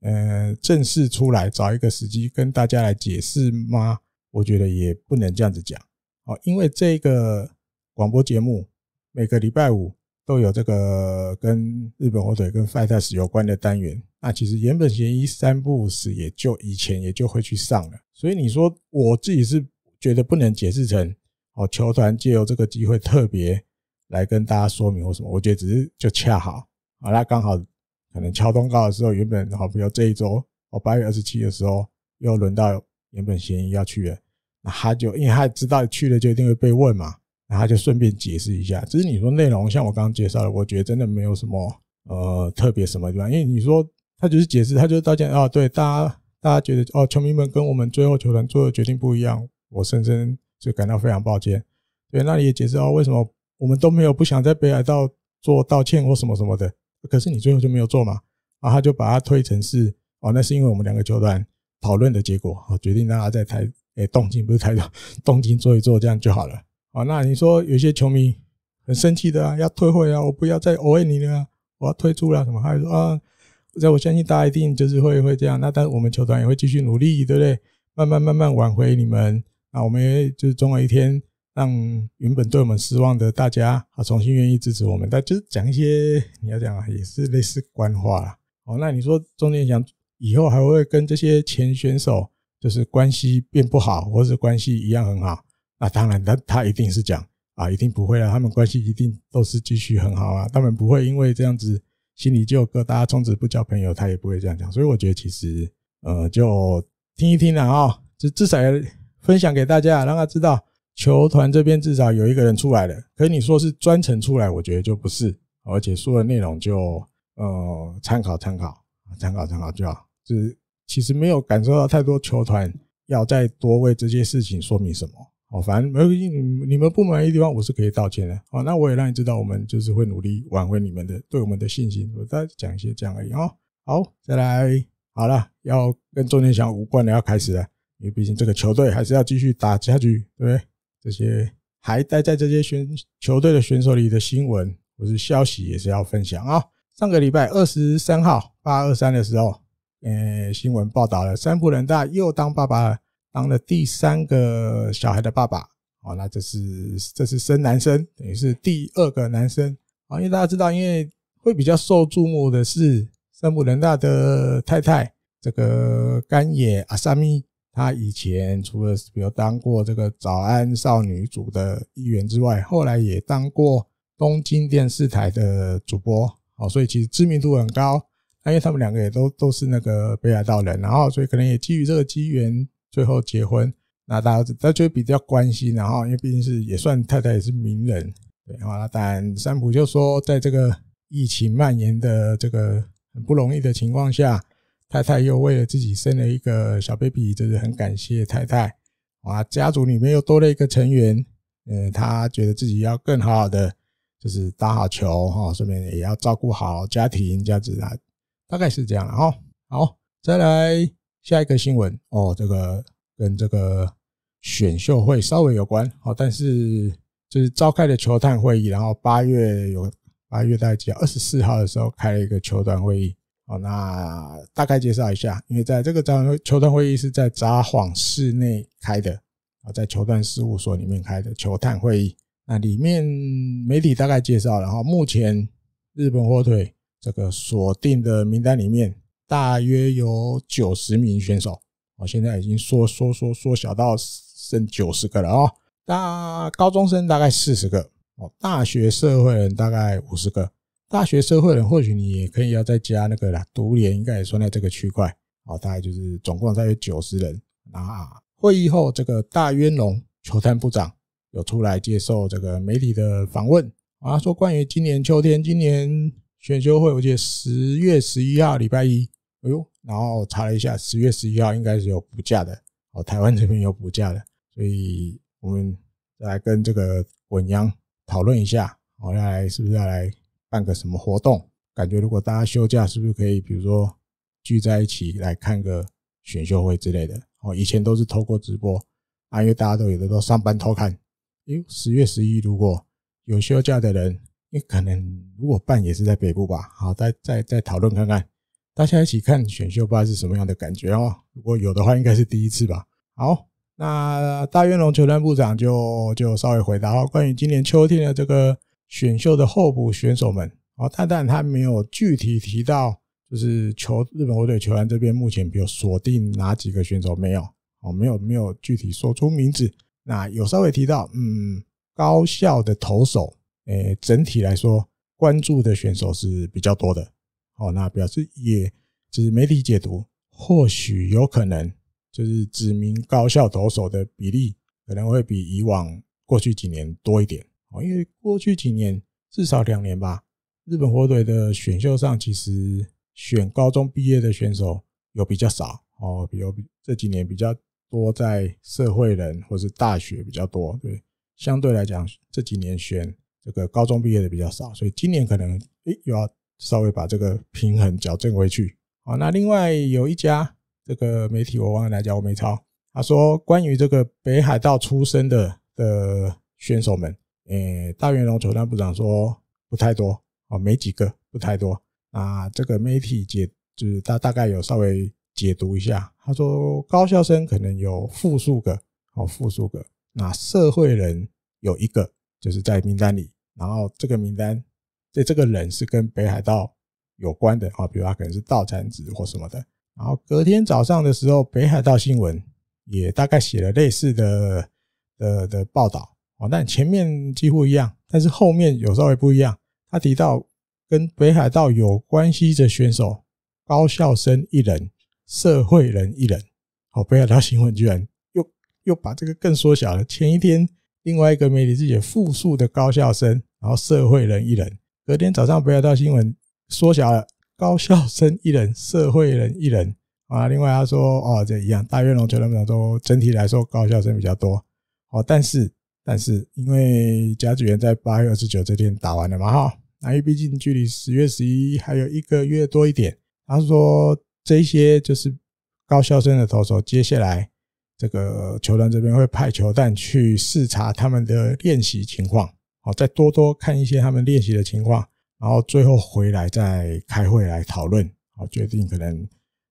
嗯正式出来找一个时机跟大家来解释吗？我觉得也不能这样子讲哦，因为这个广播节目每个礼拜五都有这个跟日本火腿跟 Fighters 有关的单元，那其实原本协议三不死也就以前也就会去上了，所以你说我自己是觉得不能解释成哦球团借由这个机会特别。来跟大家说明或什么，我觉得只是就恰好，好那刚好可能敲通告的时候，原本好朋友这一周，哦，八月二十七的时候又轮到原本嫌疑要去了，那他就因为他知道去了就一定会被问嘛，那他就顺便解释一下。只是你说内容像我刚刚介绍的，我觉得真的没有什么呃特别什么地方，因为你说他就是解释，他就是道歉哦，对大家大家觉得哦球迷们跟我们最后球团做的决定不一样，我深深就感到非常抱歉。对，那你也解释哦为什么。我们都没有不想在北海道做道歉或什么什么的，可是你最后就没有做嘛？啊，他就把它推成是哦，那是因为我们两个球团讨论的结果啊，决定让他在台哎东京不是台 东京做一做这样就好了啊。那你说有些球迷很生气的啊，要退会啊，我不要再偶为你了，我要退出了什么？他就说啊？在我相信大家一定就是会会这样。那但是我们球团也会继续努力，对不对？慢慢慢慢挽回你们啊，我们就是总有一天。让原本对我们失望的大家啊重新愿意支持我们，但就是讲一些你要讲啊，也是类似官话啦。哦，那你说钟健翔以后还会跟这些前选手就是关系变不好，或者是关系一样很好？那当然，他他一定是讲啊，一定不会啊，他们关系一定都是继续很好啊，他们不会因为这样子心里就有疙瘩，从此不交朋友，他也不会这样讲。所以我觉得其实呃，就听一听了啊，就至少分享给大家，让他知道。球团这边至少有一个人出来了，可你说是专程出来，我觉得就不是，而且说的内容就呃参考参考参考参考就好。就是其实没有感受到太多球团要再多为这些事情说明什么哦，反正没有你们不满意的地方，我是可以道歉的哦。那我也让你知道，我们就是会努力挽回你们的对我们的信心。我再讲一些这样而已哦。好，再来好了，要跟周天祥无关的要开始了，因为毕竟这个球队还是要继续打下去，对不对？这些还待在这些选球队的选手里的新闻，或是消息，也是要分享啊。上个礼拜二十三号八二三的时候，呃，新闻报道了三浦人大又当爸爸，当了第三个小孩的爸爸。哦，那这是这是生男生，等于是第二个男生啊。因为大家知道，因为会比较受注目的是三浦人大的太太这个干野阿萨米。他以前除了比如当过这个早安少女组的一员之外，后来也当过东京电视台的主播，哦，所以其实知名度很高。那因为他们两个也都都是那个北海道人，然后所以可能也基于这个机缘，最后结婚。那大家大家比较关心，然后因为毕竟是也算太太也是名人，对。然后当然三浦就说，在这个疫情蔓延的这个很不容易的情况下。太太又为了自己生了一个小 baby，就是很感谢太太，哇，家族里面又多了一个成员。嗯，他觉得自己要更好的，就是打好球哈，顺便也要照顾好家庭这样子啊，大概是这样了哈。好，再来下一个新闻哦，这个跟这个选秀会稍微有关哦，但是就是召开的球探会议，然后八月有八月待机二十四号的时候开了一个球团会议。哦，那大概介绍一下，因为在这个招球团会议是在札幌市内开的啊，在球团事务所里面开的球探会议。那里面媒体大概介绍，然后目前日本火腿这个锁定的名单里面，大约有九十名选手，我现在已经缩缩缩缩小到剩九十个了啊。那高中生大概四十个哦，大学社会人大概五十个。大学社会人，或许你也可以要再加那个啦，独联应该也算在这个区块哦，大概就是总共大约九十人。那会议后，这个大渊龙球探部长有出来接受这个媒体的访问啊，说关于今年秋天，今年选修会，我记得十月十一号礼拜一，哎呦，然后查了一下，十月十一号应该是有补假的哦，台湾这边有补假的，所以我们再来跟这个稳央讨论一下，好要来是不是要来？办个什么活动？感觉如果大家休假，是不是可以，比如说聚在一起来看个选秀会之类的？哦，以前都是透过直播，啊，因为大家都有的都上班偷看。哎，十月十一如果有休假的人，你可能如果办也是在北部吧？好，再再再讨论看看，大家一起看选秀，吧是什么样的感觉哦。如果有的话，应该是第一次吧。好，那大渊龙球团部长就就稍微回答哦，关于今年秋天的这个。选秀的候补选手们，哦，他但他没有具体提到，就是球日本球队球员这边目前，比如锁定哪几个选手没有？哦，没有没有具体说出名字。那有稍微提到，嗯，高效的投手，诶，整体来说关注的选手是比较多的。哦，那表示也就是媒体解读，或许有可能就是指明高效投手的比例可能会比以往过去几年多一点。因为过去几年，至少两年吧，日本火腿的选秀上其实选高中毕业的选手有比较少哦，比如这几年比较多在社会人或是大学比较多，对，相对来讲这几年选这个高中毕业的比较少，所以今年可能诶又要稍微把这个平衡矫正回去好，那另外有一家这个媒体，我忘了哪家，我没抄，他说关于这个北海道出生的的选手们。诶，大元龙首长部长说不太多哦，没几个，不太多。那这个媒体解就是他大概有稍微解读一下，他说高校生可能有复数个哦，复数个。那社会人有一个，就是在名单里。然后这个名单这这个人是跟北海道有关的哦，比如他可能是道产子或什么的。然后隔天早上的时候，北海道新闻也大概写了类似的的的报道。哦，但前面几乎一样，但是后面有稍微不一样。他提到跟北海道有关系的选手，高校生一人，社会人一人。哦，北海道新闻居然又又把这个更缩小了。前一天另外一个媒体是写复数的高校生，然后社会人一人。隔天早上北海道新闻缩小了，高校生一人，社会人一人。啊，另外他说哦，这一样，大院龙球那么长都整体来说高校生比较多。哦，但是。但是因为甲子园在八月二十九这天打完了嘛，哈，那因为毕竟距离十月十一还有一个月多一点，他说这些就是高校生的投手，接下来这个球团这边会派球探去视察他们的练习情况，好，再多多看一些他们练习的情况，然后最后回来再开会来讨论，好，决定可能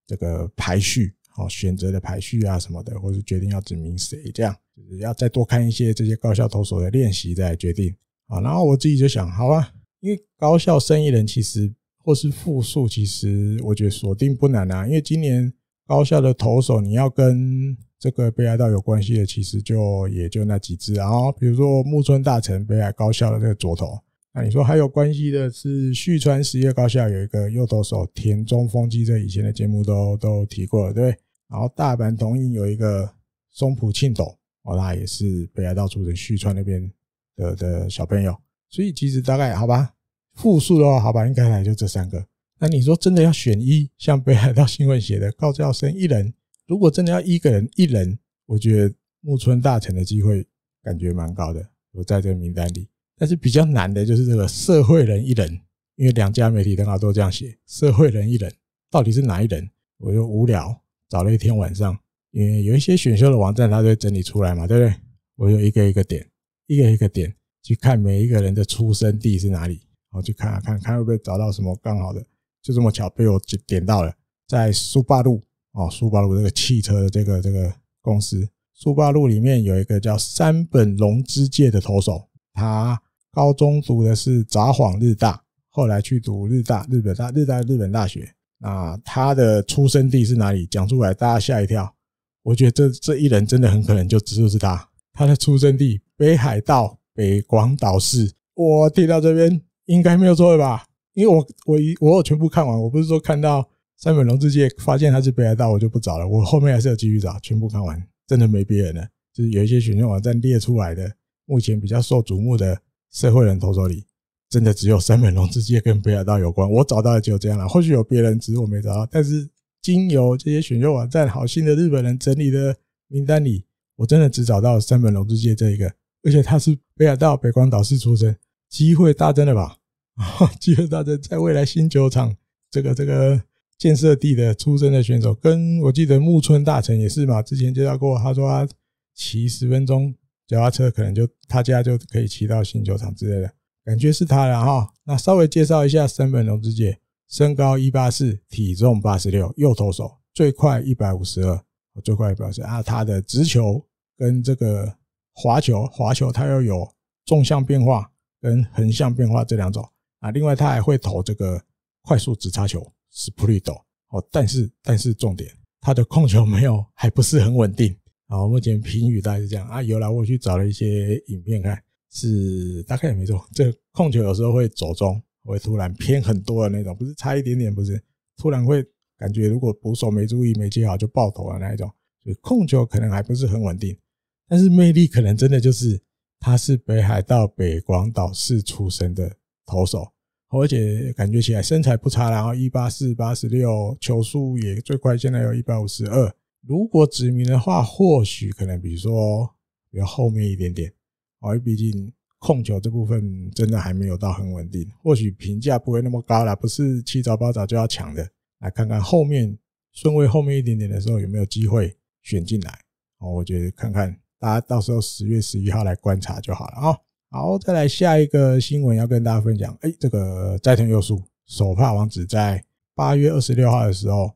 这个排序，好，选择的排序啊什么的，或者决定要指名谁这样。就是要再多看一些这些高校投手的练习，再决定啊。然后我自己就想，好啊，因为高校生意人其实或是复数，其实我觉得锁定不难啊。因为今年高校的投手，你要跟这个北海道有关系的，其实就也就那几然啊。比如说木村大成北海高校的这个左投，那你说还有关系的是旭川实业高校有一个右投手田中丰基，这以前的节目都都提过了，对不对？然后大阪桐荫有一个松浦庆斗。我那也是北海道出身，旭川那边的的小朋友，所以其实大概好吧，复数的话，好吧，应该来就这三个。那你说真的要选一，像北海道新闻写的高教生一人，如果真的要一个人一人，我觉得木村大臣的机会感觉蛮高的，我在这个名单里。但是比较难的就是这个社会人一人，因为两家媒体刚好都这样写，社会人一人到底是哪一人？我就无聊，找了一天晚上。因为有一些选秀的网站，它都整理出来嘛，对不对？我就一个一个点，一个一个点去看每一个人的出生地是哪里，哦，去看看看会不会找到什么更好的。就这么巧，被我点到了，在苏八路哦，苏八路这个汽车的这个这个公司，苏八路里面有一个叫山本龙之介的投手，他高中读的是札幌日大，后来去读日大日本大日大日本大学。那他的出生地是哪里？讲出来大家吓一跳。我觉得这这一人真的很可能就就是他，他的出生地北海道北广岛市。我听到这边应该没有错吧？因为我我一我全部看完，我不是说看到三本龙之介发现他是北海道，我就不找了，我后面还是有继续找，全部看完，真的没别人了。就是有一些选秀网站列出来的目前比较受瞩目的社会人投手里，真的只有三本龙之介跟北海道有关。我找到只有这样了，或许有别人，只是我没找到，但是。经由这些选秀网站好心的日本人整理的名单里，我真的只找到三本龙之介这一个，而且他是北海道北光岛市出身，机会大增了吧？机会大增！在未来新球场这个这个建设地的出身的选手，跟我记得木村大成也是嘛，之前介绍过，他说他骑十分钟脚踏车可能就他家就可以骑到新球场之类的，感觉是他了哈。那稍微介绍一下三本龙之介。身高一八四，体重八十六，右投手，最快一百五十二。我最快表示啊，他的直球跟这个滑球，滑球它要有纵向变化跟横向变化这两种啊。另外，他还会投这个快速直插球，是 p r i 哦。但是，但是重点，他的控球没有还不是很稳定啊。目前评语大概是这样啊，有来我去找了一些影片看，是大概也没错，这控球有时候会走中。会突然偏很多的那种，不是差一点点，不是突然会感觉如果捕手没注意没接好就爆头了那一种，所以控球可能还不是很稳定，但是魅力可能真的就是他是北海道北广岛市出生的投手，而且感觉起来身材不差，然后一八四八十六，球速也最快，现在有一百五十二。如果指明的话，或许可能比如说比较后面一点点，哦，毕竟。控球这部分真的还没有到很稳定，或许评价不会那么高啦，不是七早八早就要抢的。来看看后面顺位后面一点点的时候有没有机会选进来哦。我觉得看看大家到时候十月十一号来观察就好了啊。好，再来下一个新闻要跟大家分享。哎，这个斋胜又树手帕王子在八月二十六号的时候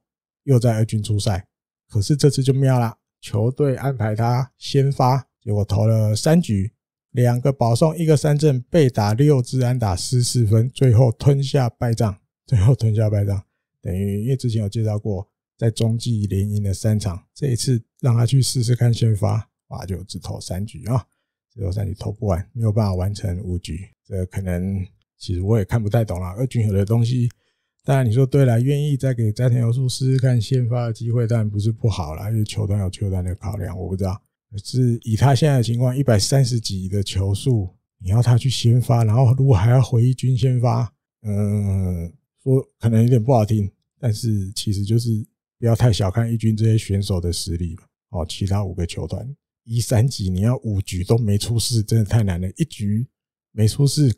又在二军出赛，可是这次就妙啦，球队安排他先发，结果投了三局。两个保送，一个三振，被打六支安打，失四分，最后吞下败仗。最后吞下败仗，等于因为之前有介绍过，在中继连赢的三场，这一次让他去试试看先发，哇，就只投三局啊，只投三局投不完，没有办法完成五局。这可能其实我也看不太懂了。二军有的东西，当然你说对了，愿意再给斋藤由树试试看先发的机会，当然不是不好啦，因为球团有球团的考量，我不知道。是以他现在的情况，一百三十几的球数，你要他去先发，然后如果还要回一军先发，嗯，说可能有点不好听，但是其实就是不要太小看一军这些选手的实力吧。哦，其他五个球团一三级，你要五局都没出事，真的太难了。一局没出事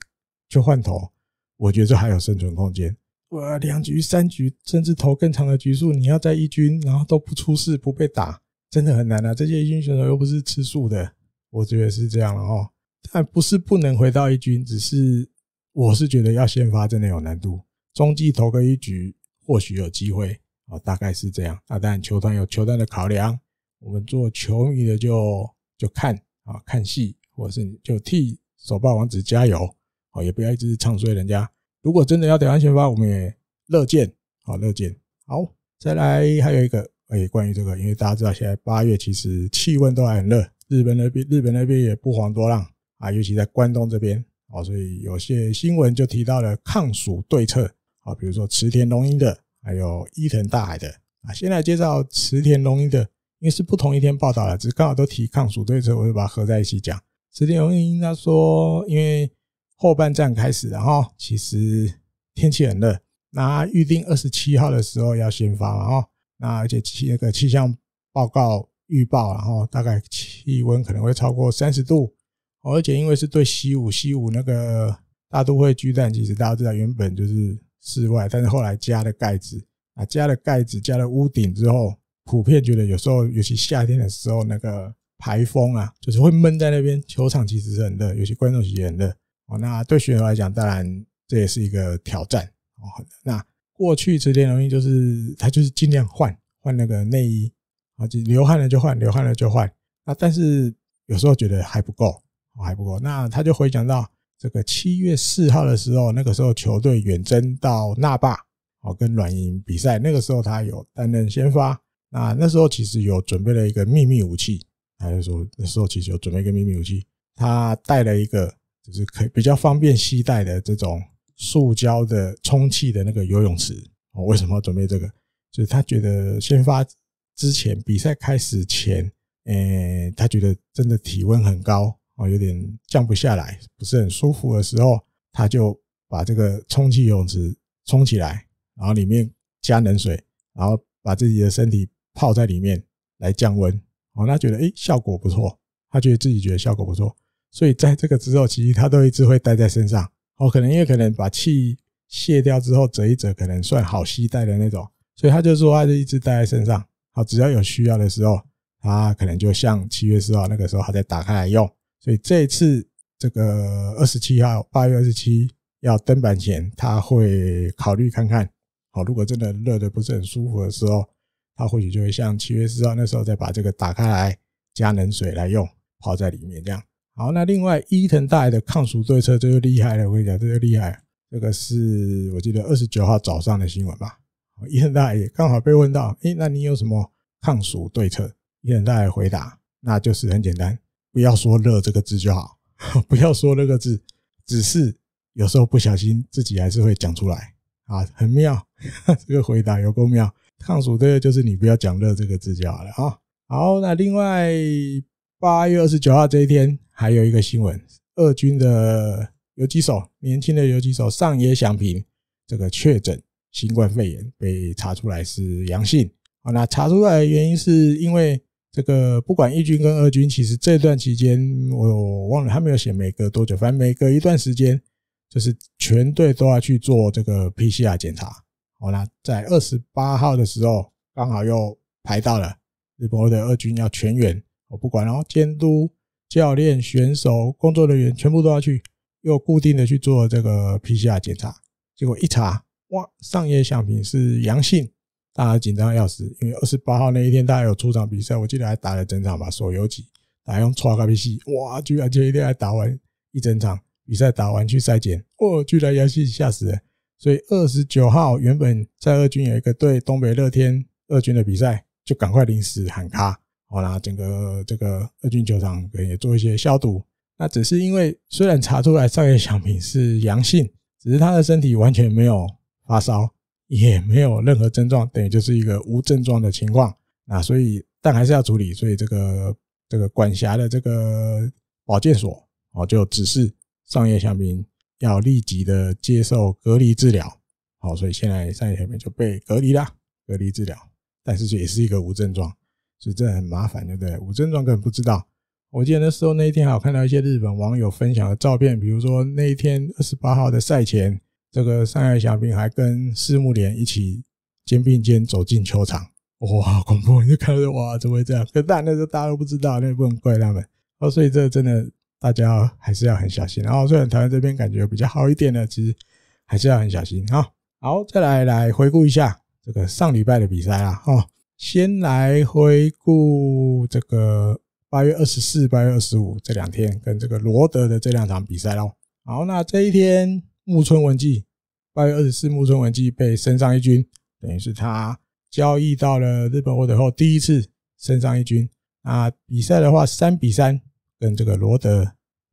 就换头，我觉得这还有生存空间。哇，两局、三局，甚至投更长的局数，你要在一军然后都不出事不被打。真的很难啊！这些英雄手又不是吃素的，我觉得是这样了哦。但不是不能回到一军，只是我是觉得要先发真的有难度。中继投个一局或许有机会哦，大概是这样。啊，但球团有球团的考量，我们做球迷的就就看啊，看戏，或者是就替手抱王子加油哦，也不要一直唱衰人家。如果真的要调安全发，我们也乐见啊，乐见。好，再来还有一个。哎，关于这个，因为大家知道现在八月其实气温都还很热，日本那边日本那边也不遑多让啊，尤其在关东这边哦，所以有些新闻就提到了抗暑对策啊，比如说池田龙一的，还有伊藤大海的啊。先来介绍池田龙一的，因为是不同一天报道了，只是刚好都提抗暑对策，我就把它合在一起讲。池田龙应他说，因为后半站开始，然后其实天气很热，那预定二十七号的时候要先发了哦。那而且气那个气象报告预报，然后大概气温可能会超过三十度，而且因为是对西武，西武那个大都会巨蛋，其实大家知道原本就是室外，但是后来加了盖子啊，加了盖子，加了屋顶之后，普遍觉得有时候尤其夏天的时候，那个排风啊，就是会闷在那边。球场其实是很热，尤其观众席也很热哦。那对选手来讲，当然这也是一个挑战哦。那。过去池田容易就是他就是尽量换换那个内衣啊，就流汗了就换，流汗了就换啊。但是有时候觉得还不够，还不够。那他就回想到这个七月四号的时候，那个时候球队远征到纳巴，哦，跟软银比赛。那个时候他有担任先发，那那时候其实有准备了一个秘密武器，他就说那时候其实有准备一个秘密武器，他带了一个就是可以比较方便携带的这种。塑胶的充气的那个游泳池，我为什么要准备这个？就是他觉得先发之前比赛开始前，诶，他觉得真的体温很高哦，有点降不下来，不是很舒服的时候，他就把这个充气游泳池充起来，然后里面加冷水，然后把自己的身体泡在里面来降温。哦，他觉得诶效果不错，他觉得自己觉得效果不错，所以在这个之后，其实他都一直会带在身上。哦，可能因为可能把气卸掉之后折一折，可能算好携带的那种，所以他就说他就一直带在身上。好，只要有需要的时候，他可能就像七月四号那个时候，他再打开来用。所以这一次这个二十七号，八月二十七要登板前，他会考虑看看。好，如果真的热的不是很舒服的时候，他或许就会像七月四号那时候再把这个打开来加冷水来用，泡在里面这样。好，那另外伊藤大爷的抗暑对策这就厉害了。我跟你讲，这就厉害。这个是我记得二十九号早上的新闻吧？伊藤大爷刚好被问到：“哎，那你有什么抗暑对策？”伊藤大爷回答：“那就是很简单，不要说热这个字就好，不要说那个字。只是有时候不小心，自己还是会讲出来啊，很妙。这个回答有够妙？抗暑策就是你不要讲热这个字就好了啊。好，那另外……八月二十九号这一天，还有一个新闻：二军的游击手，年轻的游击手上野祥平，这个确诊新冠肺炎，被查出来是阳性。好，那查出来的原因是因为这个，不管一军跟二军，其实这段期间我忘了，他没有写每隔多久，反正每隔一段时间，就是全队都要去做这个 PCR 检查。好，那在二十八号的时候，刚好又排到了日本的二军要全员。我不管哦，监督、教练、选手、工作人员全部都要去，又固定的去做这个 PCR 检查。结果一查，哇，上页相片是阳性，大家紧张要死。因为二十八号那一天大家有出场比赛，我记得还打了整场吧，手游级，打用抓个 PC，哇，居然前一天还打完一整场比赛，打完去筛检，哦，居然阳性，吓死人。所以二十九号原本在二军有一个对东北乐天二军的比赛，就赶快临时喊卡。好啦，整个这个二军球场可也做一些消毒。那只是因为虽然查出来上野小平是阳性，只是他的身体完全没有发烧，也没有任何症状，等于就是一个无症状的情况。那所以，但还是要处理，所以这个这个管辖的这个保健所，哦，就指示上野小平要立即的接受隔离治疗。好，所以现在上野小明就被隔离了，隔离治疗，但是这也是一个无症状。以这很麻烦，对不对？无症状根本不知道。我记得那时候那一天，我看到一些日本网友分享的照片，比如说那一天二十八号的赛前，这个上海小兵还跟四木连一起肩并肩走进球场，哇，恐怖！你就看到哇，怎么会这样？可大那时候大家都不知道，那不能怪他们。哦，所以这真的大家还是要很小心。然后虽然台湾这边感觉比较好一点呢，其实还是要很小心。好好，再来来回顾一下这个上礼拜的比赛啦，哈。先来回顾这个八月二十四、八月二十五这两天跟这个罗德的这两场比赛喽。好，那这一天木村文纪，八月二十四木村文纪被升上一军，等于是他交易到了日本获得后第一次升上一军。啊，比赛的话三比三跟这个罗德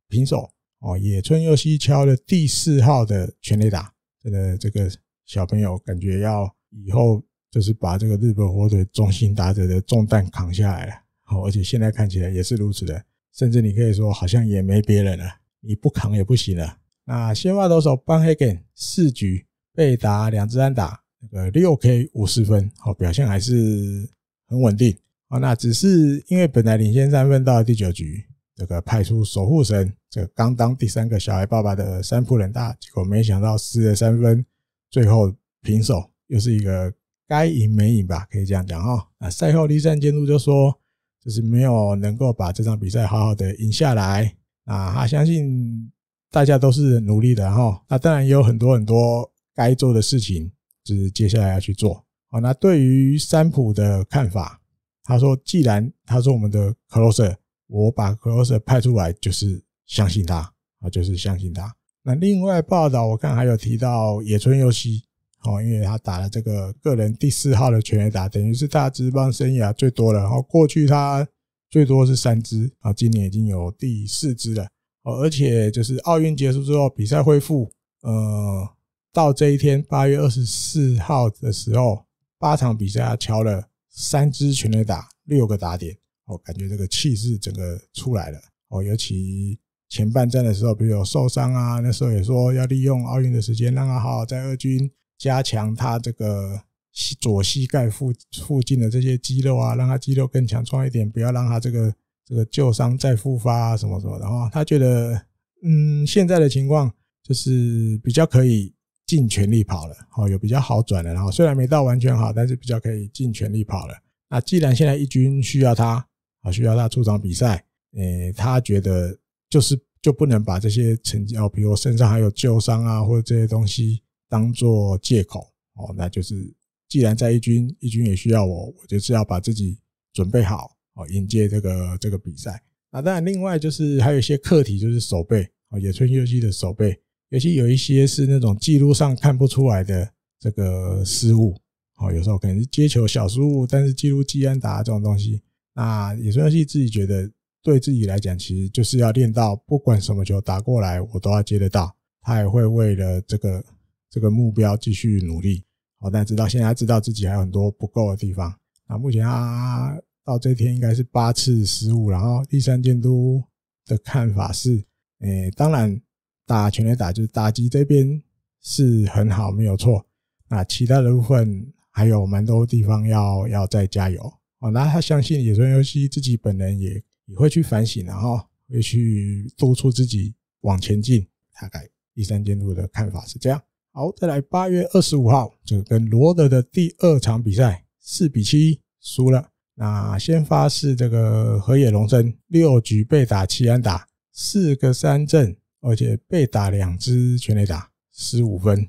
平手哦。野村佑希敲了第四号的全力打，这个这个小朋友感觉要以后。就是把这个日本火腿中心打者的重担扛下来了，好，而且现在看起来也是如此的，甚至你可以说好像也没别人了，你不扛也不行了。那先发投手班黑根四局被打两支安打，那个六 K 五十分，好表现还是很稳定啊。那只是因为本来领先三分到第九局，这个派出守护神，这个刚当第三个小孩爸爸的三浦人大，结果没想到失了三分，最后平手，又是一个。该赢没赢吧，可以这样讲哦。啊，赛后立战监督就说，就是没有能够把这场比赛好好的赢下来。啊，他相信大家都是努力的哈。那当然也有很多很多该做的事情，就是接下来要去做。好，那对于三浦的看法，他说，既然他说我们的 closer，我把 closer 派出来，就是相信他啊，就是相信他。那另外报道我看还有提到野村佑希。哦，因为他打了这个个人第四号的全垒打，等于是大职棒生涯最多了。哦，过去他最多是三支，啊，今年已经有第四支了。哦，而且就是奥运结束之后比赛恢复，呃，到这一天八月二十四号的时候，八场比赛他敲了三支全垒打，六个打点。哦，感觉这个气势整个出来了。哦，尤其前半战的时候，比如有受伤啊，那时候也说要利用奥运的时间让他好好在二军。加强他这个膝左膝盖附附近的这些肌肉啊，让他肌肉更强壮一点，不要让他这个这个旧伤再复发啊什么什么。的哈。他觉得，嗯，现在的情况就是比较可以尽全力跑了，好有比较好转了。然后虽然没到完全好，但是比较可以尽全力跑了。那既然现在一军需要他啊，需要他出场比赛，诶，他觉得就是就不能把这些成绩啊，比如身上还有旧伤啊或者这些东西。当做借口哦，那就是既然在一军，一军也需要我，我就是要把自己准备好哦，迎接这个这个比赛啊。当然，另外就是还有一些课题，就是手背哦，野村佑希的手背，尤其有一些是那种记录上看不出来的这个失误哦，有时候可能是接球小失误，但是记录记安打这种东西。那野村佑希自己觉得，对自己来讲，其实就是要练到不管什么球打过来，我都要接得到。他也会为了这个。这个目标继续努力，好，但直到现在知道自己还有很多不够的地方。那目前啊，到这天应该是八次失误，然后第三监督的看法是，诶，当然打全垒打就是打击这边是很好，没有错。那其他的部分还有蛮多地方要要再加油。哦，那他相信野村游戏自己本人也也会去反省，然后会去督促自己往前进。大概第三监督的看法是这样。好，再来八月二十五号，就跟罗德的第二场比赛，四比七输了。那先发是这个河野龙生，六局被打七安打，四个三振，而且被打两支全垒打，十五分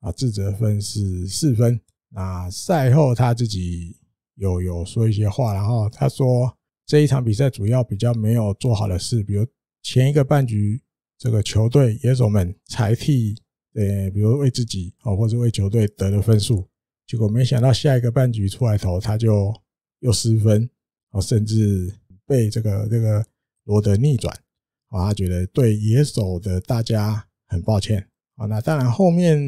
啊，自责分是四分。那赛后他自己有有说一些话，然后他说这一场比赛主要比较没有做好的事，比如前一个半局这个球队野手们才替。呃，比如为自己哦，或者为球队得了分数，结果没想到下一个半局出来投他就又失分哦，甚至被这个这个罗德逆转，啊，觉得对野手的大家很抱歉啊。那当然，后面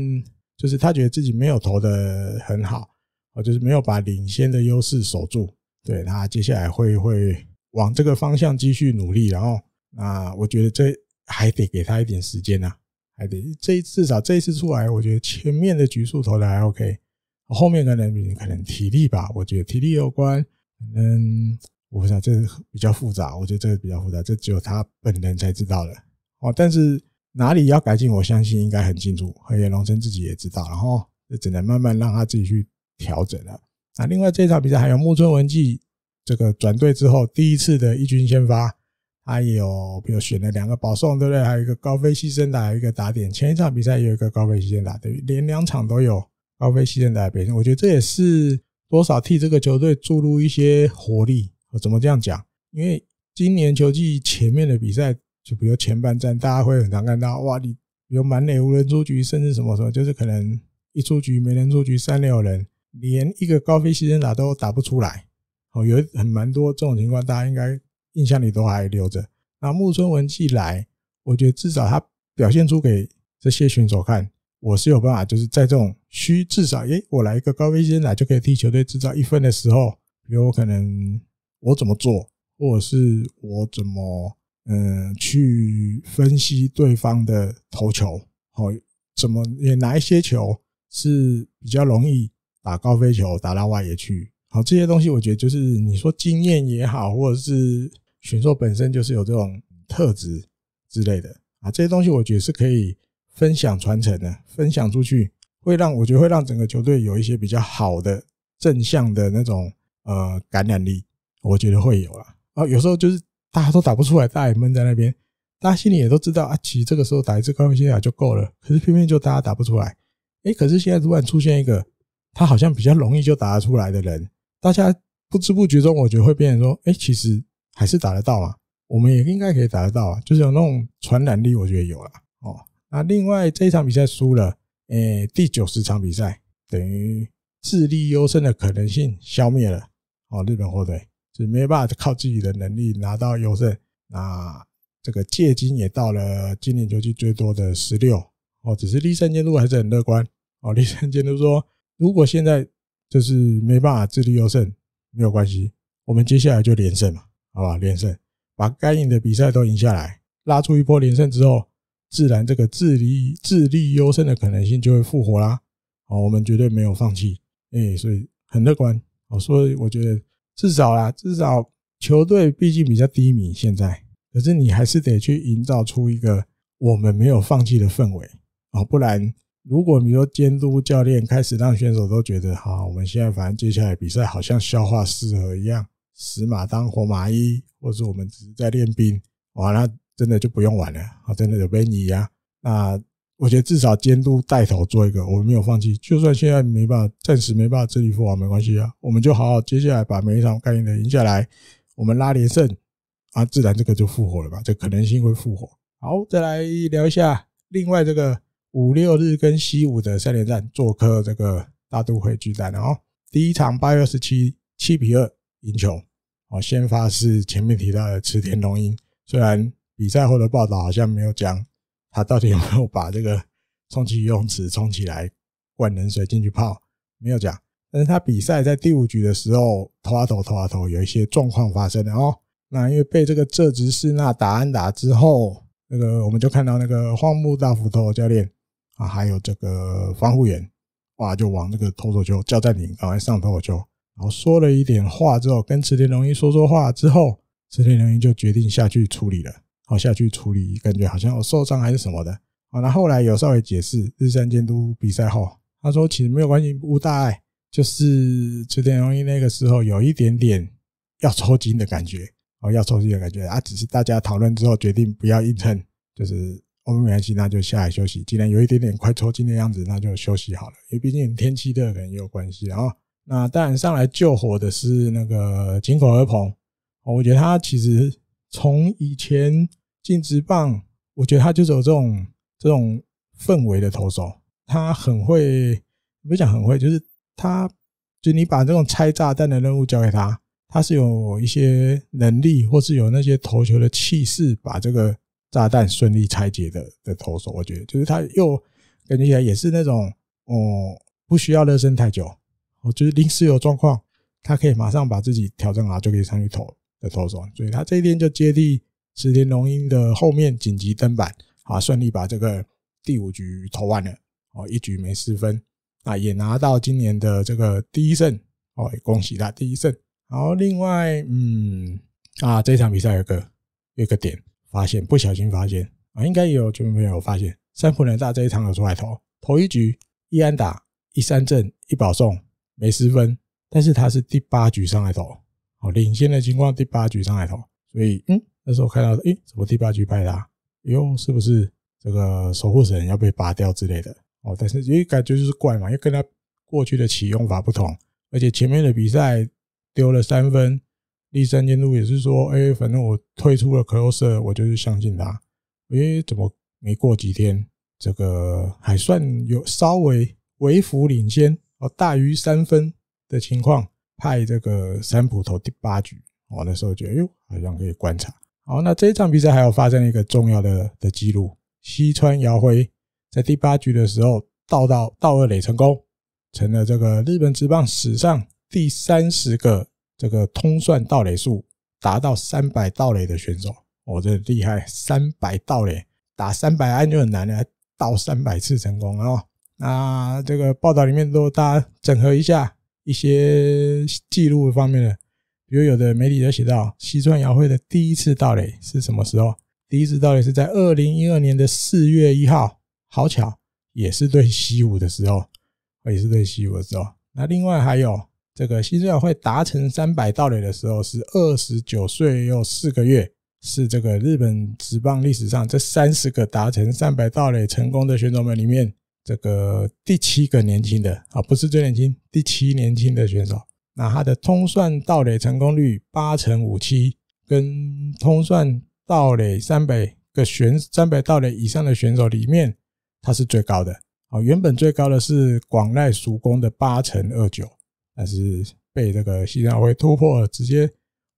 就是他觉得自己没有投得很好就是没有把领先的优势守住。对他接下来会会往这个方向继续努力，然后那我觉得这还得给他一点时间呐。还得这至少这一次出来，我觉得前面的局数投的还 OK，后面可能可能体力吧，我觉得体力有关。嗯，我不知道，这比较复杂，我觉得这个比较复杂，这只有他本人才知道了。哦，但是哪里要改进，我相信应该很清楚，和叶龙生自己也知道，然后就只能慢慢让他自己去调整了。那另外这场比赛还有木村文纪这个转队之后第一次的一军先发。他有，比如选了两个保送，对不对？还有一个高飞牺牲打，一个打点。前一场比赛有一个高飞牺牲打，对，于连两场都有高飞牺牲打的表现。我觉得这也是多少替这个球队注入一些活力。我怎么这样讲？因为今年球季前面的比赛，就比如前半战，大家会很常看到，哇，你有满垒无人出局，甚至什么时候，就是可能一出局没人出局，三垒人连一个高飞牺牲打都打不出来。哦，有很蛮多这种情况，大家应该。印象里都还留着。那木村文纪来，我觉得至少他表现出给这些选手看，我是有办法，就是在这种需至少，诶，我来一个高飞先来就可以替球队制造一分的时候，比如我可能我怎么做，或者是我怎么嗯去分析对方的投球，好，怎么也拿一些球是比较容易打高飞球打到外野区，好，这些东西我觉得就是你说经验也好，或者是。选手本身就是有这种特质之类的啊，这些东西我觉得是可以分享传承的，分享出去会让我觉得会让整个球队有一些比较好的正向的那种呃感染力，我觉得会有啦。啊。有时候就是大家都打不出来，大家闷在那边，大家心里也都知道啊，其实这个时候打一次高分先打就够了，可是偏偏就大家打不出来，哎，可是现在突然出现一个他好像比较容易就打得出来的人，大家不知不觉中我觉得会变成说，哎，其实。还是打得到嘛？我们也应该可以打得到，啊，就是有那种传染力，我觉得有了哦。那另外这一场比赛输了，诶，第九十场比赛等于智力优胜的可能性消灭了哦。日本火腿是没办法靠自己的能力拿到优胜，那这个借金也到了今年球季最多的十六哦，只是立山监督还是很乐观哦。立山监督说，如果现在就是没办法智力优胜，没有关系，我们接下来就连胜嘛。好吧，连胜把该赢的比赛都赢下来，拉出一波连胜之后，自然这个智力智力优胜的可能性就会复活啦。好，我们绝对没有放弃，哎，所以很乐观。哦，所以我觉得至少啦，至少球队毕竟比较低迷现在，可是你还是得去营造出一个我们没有放弃的氛围啊，不然如果你说监督教练开始让选手都觉得好，我们现在反正接下来比赛好像消化失和一样。死马当活马医，或者说我们只是在练兵，啊，那真的就不用玩了啊！真的有被你呀？那我觉得至少监督带头做一个，我们没有放弃，就算现在没办法，暂时没办法争取复活没关系啊，我们就好好接下来把每一场该赢的赢下来，我们拉连胜啊，自然这个就复活了吧？这可能性会复活。好，再来聊一下另外这个五六日跟西武的三连战，做客这个大都会巨蛋，哦。第一场八月十七七比二。赢球，哦，先发是前面提到的池田龙英。虽然比赛后的报道好像没有讲他到底有没有把这个充气游泳池充起来，灌冷水进去泡，没有讲。但是他比赛在第五局的时候，投啊投，投啊投，有一些状况发生的哦。那因为被这个这直士那打安打之后，那个我们就看到那个荒木大斧头教练啊，还有这个防护员哇，就往那个投手球叫暂停，赶快上投手球。然后说了一点话之后，跟池田荣一说说话之后，池田荣一就决定下去处理了。好，下去处理，感觉好像有受伤还是什么的。好，那后来有稍微解释，日山监督比赛后，他说其实没有关系，无大碍，就是池田荣一那个时候有一点点要抽筋的感觉，哦，要抽筋的感觉啊，只是大家讨论之后决定不要硬撑，就是我们没关系，那就下来休息。既然有一点点快抽筋的样子，那就休息好了，因为毕竟天气热，可能也有关系啊。那当然，上来救火的是那个井口和鹏。我觉得他其实从以前进职棒，我觉得他就是有这种这种氛围的投手。他很会，不讲很会，就是他，就你把这种拆炸弹的任务交给他，他是有一些能力，或是有那些投球的气势，把这个炸弹顺利拆解的的投手。我觉得就是他又感觉起来也是那种哦，不需要热身太久。哦，就是临时有状况，他可以马上把自己调整好，就可以上去投的投中，所以他这一天就接力石田龙英的后面紧急登板，啊，顺利把这个第五局投完了，哦，一局没失分，啊，也拿到今年的这个第一胜，哦，恭喜他第一胜。然后另外，嗯，啊，这场比赛有个有个点发现，不小心发现啊，应该有球迷朋友发现，三浦人大这一场有出来投，投一局一安打，一三振，一保送。没失分，但是他是第八局上来投，哦，领先的情况，第八局上来投，所以嗯，那时候看到，诶，怎么第八局拍他？哟，是不是这个守护神要被拔掉之类的？哦，但是也感觉就是怪嘛，又跟他过去的启用法不同，而且前面的比赛丢了三分，立三监督也是说，哎，反正我退出了 close，r 我就是相信他。诶，怎么没过几天，这个还算有稍微微幅领先。大于三分的情况，派这个三浦投第八局。我那时候觉得，哎呦，好像可以观察。好，那这一场比赛还有发生一个重要的的记录：西川遥辉在第八局的时候倒到倒二垒成功，成了这个日本职棒史上第三十个这个通算盗垒数达到三百盗垒的选手。哦，这厉害，三百盗垒打三百安就很难了，倒三百次成功啊！啊，这个报道里面都大家整合一下一些记录方面的，比如有的媒体就写到西川遥会的第一次到垒是什么时候？第一次到垒是在二零一二年的四月一号，好巧，也是对西武的时候，也是对西武的时候。那另外还有这个西川遥会达成三百倒垒的时候是二十九岁又四个月，是这个日本职棒历史上这三十个达成三百盗垒成功的选手们里面。这个第七个年轻的啊，不是最年轻，第七年轻的选手，那他的通算盗垒成功率八成五七，跟通算盗垒三百个选三百盗垒以上的选手里面，他是最高的。啊，原本最高的是广濑熟功的八成二九，但是被这个西乡会突破，直接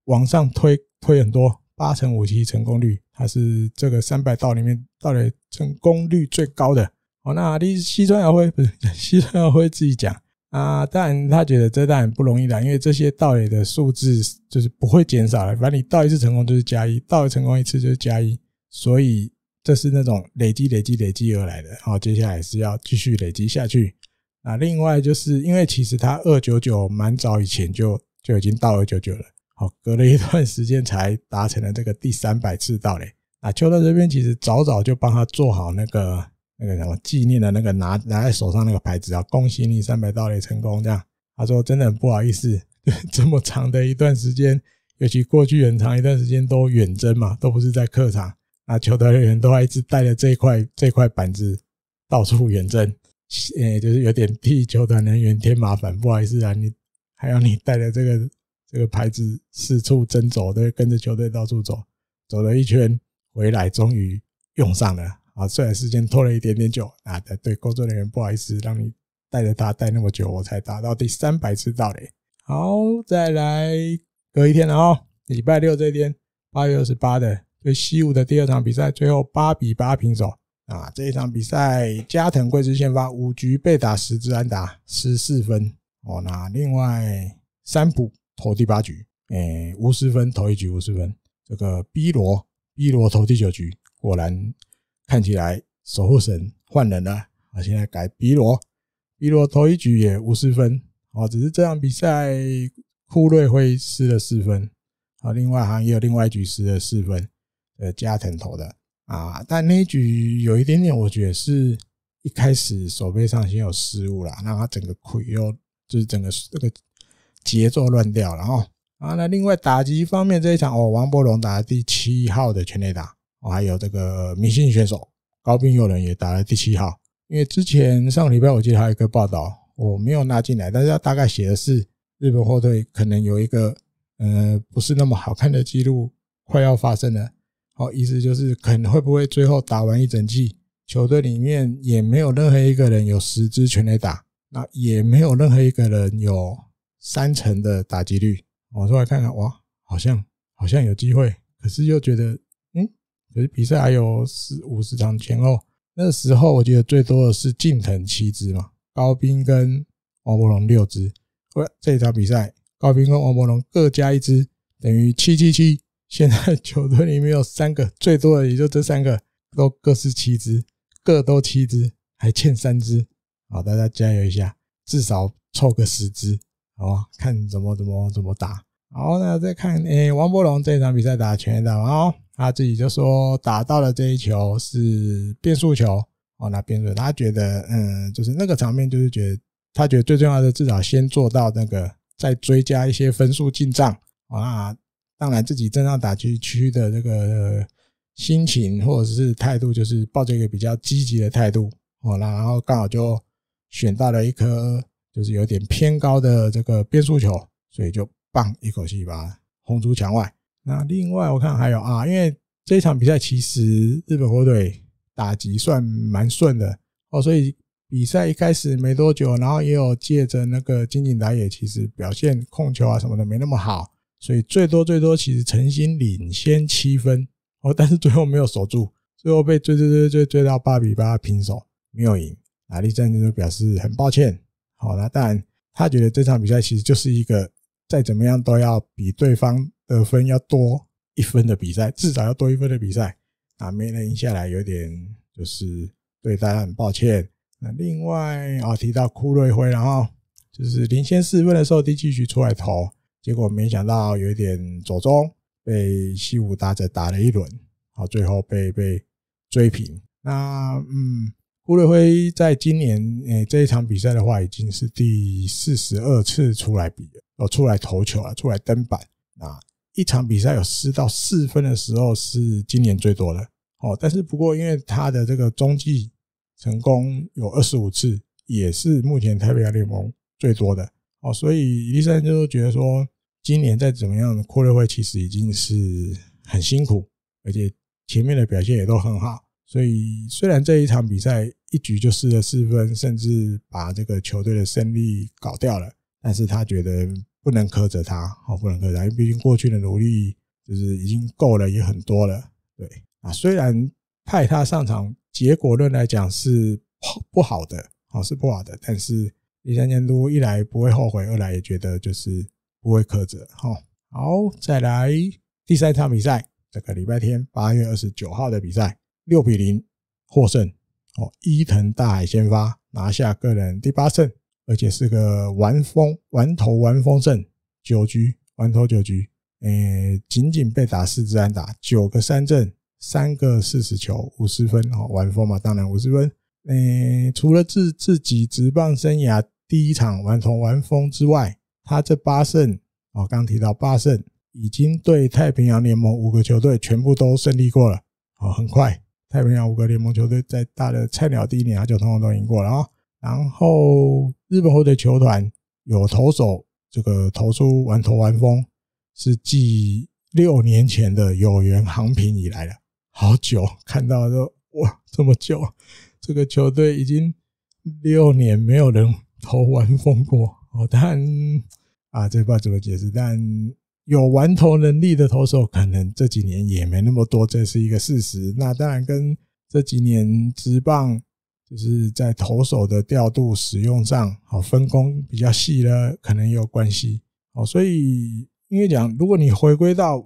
往上推推很多，八成五七成功率，他是这个三百道里面盗垒成功率最高的。哦，那西川也会不是 西川会自己讲啊？当然，他觉得这当然不容易的，因为这些道垒的数字就是不会减少的，反正你到一次成功就是加一，到一次成功一次就是加一，所以这是那种累积、累积、累积而来的。好，接下来是要继续累积下去。那另外就是因为其实他二九九蛮早以前就就已经到二九九了，好，隔了一段时间才达成了这个第三百次到嘞。啊，秋刀这边其实早早就帮他做好那个。那个什么纪念的那个拿拿在手上那个牌子啊，恭喜你三百道里成功！这样他说真的很不好意思，这么长的一段时间，尤其过去很长一段时间都远征嘛，都不是在客场，那球队人员都还一直带着这块这块板子到处远征，呃，就是有点替球队人员添麻烦，不好意思啊，你还要你带着这个这个牌子四处走走的，跟着球队到处走，走了一圈回来，终于用上了。啊，虽然时间拖了一点点久，啊，但对工作人员不好意思，让你带着他带那么久，我才打到第三百次到嘞。好，再来隔一天了哦，礼拜六这一天，八月二十八的对西武的第二场比赛，最后八比八平手。啊，这一场比赛加藤贵之先发五局被打十支安打十四分，哦，那另外三浦投第八局，诶，五十分投一局五十分，这个 B 罗 B 罗投第九局，果然。看起来守护神换人了啊！现在改比罗，比罗头一局也五十分啊，只是这场比赛库瑞会失了四分啊，另外好像也有另外一局失了四分，呃，加藤投的啊，但那一局有一点点，我觉得是一开始手背上先有失误了，让他整个溃又就是整个这个节奏乱掉了哦。啊，那另外打击方面这一场，哦，王博龙打第七号的全垒打。还有这个明星选手高滨佑人也打了第七号，因为之前上礼拜我记得还有一个报道，我没有拉进来，但是大概写的是日本后队可能有一个呃不是那么好看的记录快要发生了。好，意思就是可能会不会最后打完一整季，球队里面也没有任何一个人有十支全垒打，那也没有任何一个人有三成的打击率。我出来看看，哇，好像好像有机会，可是又觉得。可是比赛还有四五十场前后，那时候我觉得最多的是近藤七支嘛，高斌跟王博龙六支，不这一场比赛高斌跟王博龙各加一支，等于七七七。现在球队里面有三个最多的也就这三个，都各是七支，各都七支，还欠三支。好，大家加油一下，至少凑个十支，好，看怎么怎么怎么打。好，那再看诶，王博龙这一场比赛打全场大哦。他自己就说，打到了这一球是变速球哦，那变速，他觉得，嗯，就是那个场面，就是觉得他觉得最重要的，至少先做到那个，再追加一些分数进账啊。当然，自己正常打击区的这个心情或者是态度，就是抱着一个比较积极的态度哦，那然后刚好就选到了一颗就是有点偏高的这个变速球，所以就棒一口气它轰出墙外。那另外我看还有啊，因为这一场比赛其实日本火腿打击算蛮顺的哦，所以比赛一开始没多久，然后也有借着那个金井打野其实表现控球啊什么的没那么好，所以最多最多其实诚心领先七分哦，但是最后没有守住，最后被追追追追追到八比八平手，没有赢。啊，立正就表示很抱歉。好啦，当然他觉得这场比赛其实就是一个再怎么样都要比对方。得分要多一分的比赛，至少要多一分的比赛。那没能赢下来，有点就是对大家很抱歉。那另外啊，提到库瑞辉，然后就是领先四分的时候，第七局出来投，结果没想到有一点左中被西武打者打了一轮，好，最后被被追平。那嗯，库瑞辉在今年诶这一场比赛的话，已经是第四十二次出来比了，哦，出来投球啊，出来登板那。一场比赛有四到四分的时候是今年最多的哦，但是不过因为他的这个中继成功有二十五次，也是目前太平洋联盟最多的哦，所以医生就觉得说，今年再怎么样扩列会其实已经是很辛苦，而且前面的表现也都很好，所以虽然这一场比赛一局就失了四分，甚至把这个球队的胜利搞掉了，但是他觉得。不能苛责他，哦，不能苛责，因为毕竟过去的努力就是已经够了，也很多了，对啊。虽然派他上场，结果论来讲是不好的，哦，是不好的，但是李三监督一来不会后悔，二来也觉得就是不会苛责，哈。好，再来第三场比赛，这个礼拜天八月二十九号的比赛，六比零获胜，哦，伊藤大海先发拿下个人第八胜。而且是个完丰完投完丰胜九局完投九局，诶，仅仅被打四支安打，九个三振，三个四十球五十分哦完疯嘛，当然五十分。诶，除了自自己职棒生涯第一场完头完疯之外，他这八胜哦，刚提到八胜已经对太平洋联盟五个球队全部都胜利过了哦。很快，太平洋五个联盟球队在大的菜鸟第一年他就统统都赢过了啊，然后。日本球队球团有投手，这个投出完投完封，是继六年前的有缘航平以来了。好久看到都哇，这么久，这个球队已经六年没有人投完封过。我但啊，这不知道怎么解释，但有完投能力的投手，可能这几年也没那么多，这是一个事实。那当然跟这几年直棒。就是在投手的调度使用上，好分工比较细了，可能也有关系。哦，所以因为讲，如果你回归到，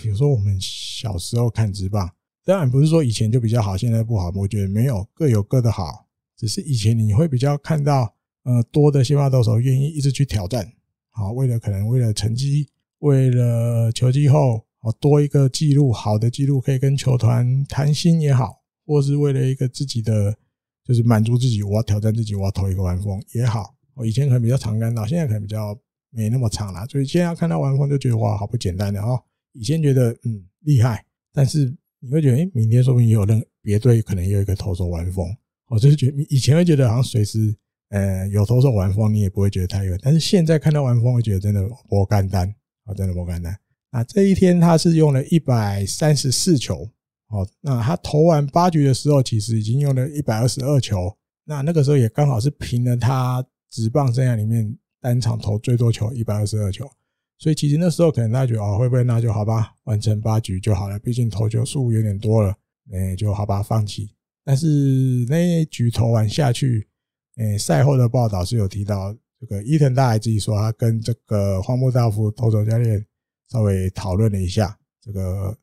比如说我们小时候看职棒，当然不是说以前就比较好，现在不好，我觉得没有各有各的好，只是以前你会比较看到，呃，多的先发投手愿意一直去挑战，好，为了可能为了成绩，为了球季后，好多一个记录，好的记录可以跟球团谈心也好，或是为了一个自己的。就是满足自己，我要挑战自己，我要投一个弯风也好。我以前可能比较常看到，现在可能比较没那么长了。所以现在看到弯风就觉得哇，好不简单的哈。以前觉得嗯厉害，但是你会觉得哎，明天说不定也有另别队可能有一个投手弯风。我就是觉以前会觉得好像随时呃有投手弯风你也不会觉得太远，但是现在看到弯风会觉得真的不简单啊，真的不简单。啊，这一天他是用了一百三十四球。哦，那他投完八局的时候，其实已经用了一百二十二球。那那个时候也刚好是平了他直棒生涯里面单场投最多球一百二十二球。所以其实那时候可能大家觉得哦，会不会那就好吧，完成八局就好了。毕竟投球数有点多了，哎，就好吧，放弃。但是那局投完下去，哎，赛后的报道是有提到，这个伊藤大海自己说他跟这个荒木道夫投手教练稍微讨论了一下，这个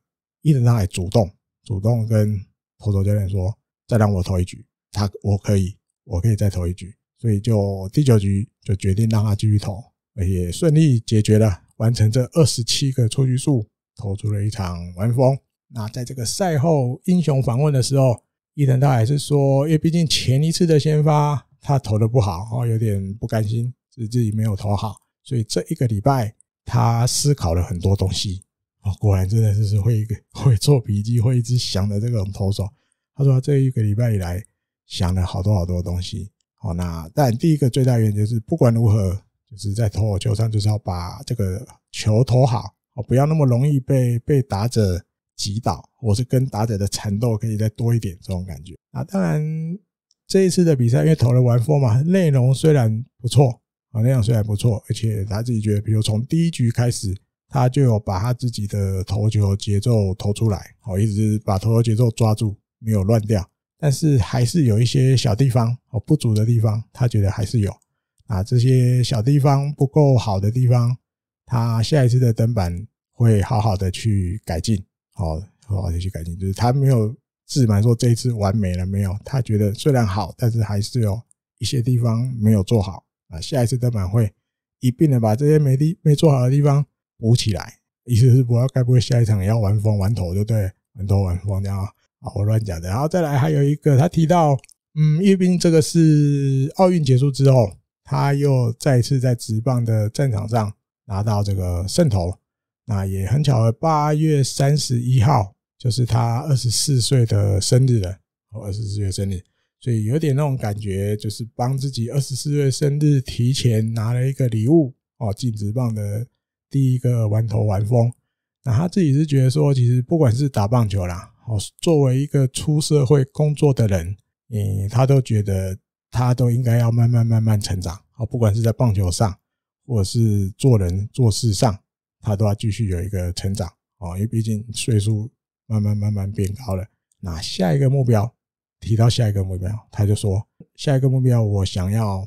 伊藤大海主动。主动跟投手教练说：“再让我投一局，他我可以，我可以再投一局。”所以就第九局就决定让他继续投，也顺利解决了，完成这二十七个出局数，投出了一场完封。那在这个赛后英雄访问的时候，伊藤他还是说：“因为毕竟前一次的先发他投的不好哦，有点不甘心，是自己没有投好，所以这一个礼拜他思考了很多东西。”哦，果然真的是会 会做笔记，会一直想的这种投手。他说，这一个礼拜以来，想了好多好多东西。哦，那但第一个最大原因就是，不管如何，就是在投球上就是要把这个球投好哦，不要那么容易被被打者击倒，或是跟打者的缠斗可以再多一点这种感觉。啊，当然这一次的比赛，因为投了玩风嘛，内容虽然不错啊，内容虽然不错，而且他自己觉得，比如从第一局开始。他就有把他自己的投球节奏投出来，哦，一直把投球节奏抓住，没有乱掉。但是还是有一些小地方哦不足的地方，他觉得还是有啊，这些小地方不够好的地方，他下一次的登板会好好的去改进，哦，好好的去改进。就是他没有自满说这一次完美了没有，他觉得虽然好，但是还是有一些地方没有做好啊。下一次登板会一并的把这些没地没做好的地方。补起来，意思是我要该不会下一场也要玩疯玩头，对不对？玩头玩疯这样啊？我乱讲的。然后再来还有一个，他提到，嗯，叶兵这个是奥运结束之后，他又再次在直棒的战场上拿到这个胜投。那也很巧的，八月三十一号就是他二十四岁的生日了，哦，二十四岁生日，所以有点那种感觉，就是帮自己二十四岁生日提前拿了一个礼物哦，进直棒的。第一个玩头玩疯，那他自己是觉得说，其实不管是打棒球啦，哦，作为一个出社会工作的人，嗯，他都觉得他都应该要慢慢慢慢成长，哦，不管是在棒球上，或者是做人做事上，他都要继续有一个成长，哦，因为毕竟岁数慢慢慢慢变高了。那下一个目标，提到下一个目标，他就说，下一个目标我想要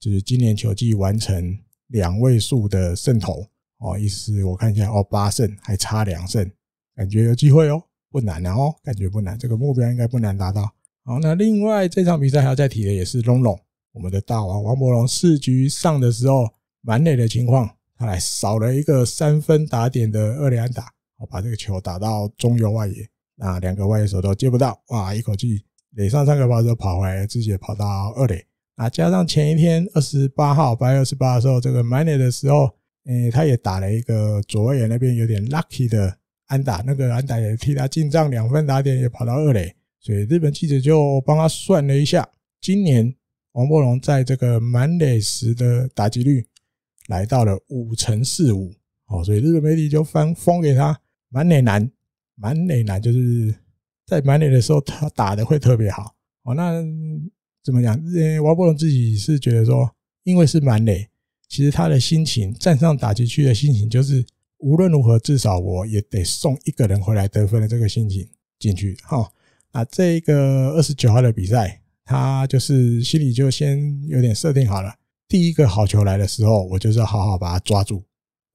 就是今年球季完成两位数的胜投。哦，意思我看一下，哦，八胜还差两胜，感觉有机会哦，不难哦，感觉不难，这个目标应该不难达到。好，那另外这场比赛还要再提的也是龙龙，我们的大王王博龙，四局上的时候满垒的情况，他来少了一个三分打点的二垒安打，我把这个球打到中游外野，那两个外野手都接不到，哇，一口气垒上三个包就跑回来，直接跑到二垒，啊，加上前一天二十八号八月二十八的时候，这个满垒的时候。诶，他也打了一个左外野那边有点 lucky 的安打，那个安打也替他进账两分打点，也跑到二垒。所以日本记者就帮他算了一下，今年王柏龙在这个满垒时的打击率来到了五成四五哦。所以日本媒体就翻封给他满垒男，满垒男就是在满垒的时候他打的会特别好哦。那怎么讲？诶，王柏龙自己是觉得说，因为是满垒。其实他的心情，站上打击区的心情，就是无论如何，至少我也得送一个人回来得分的这个心情进去哈。啊，这个二十九号的比赛，他就是心里就先有点设定好了，第一个好球来的时候，我就是要好好把它抓住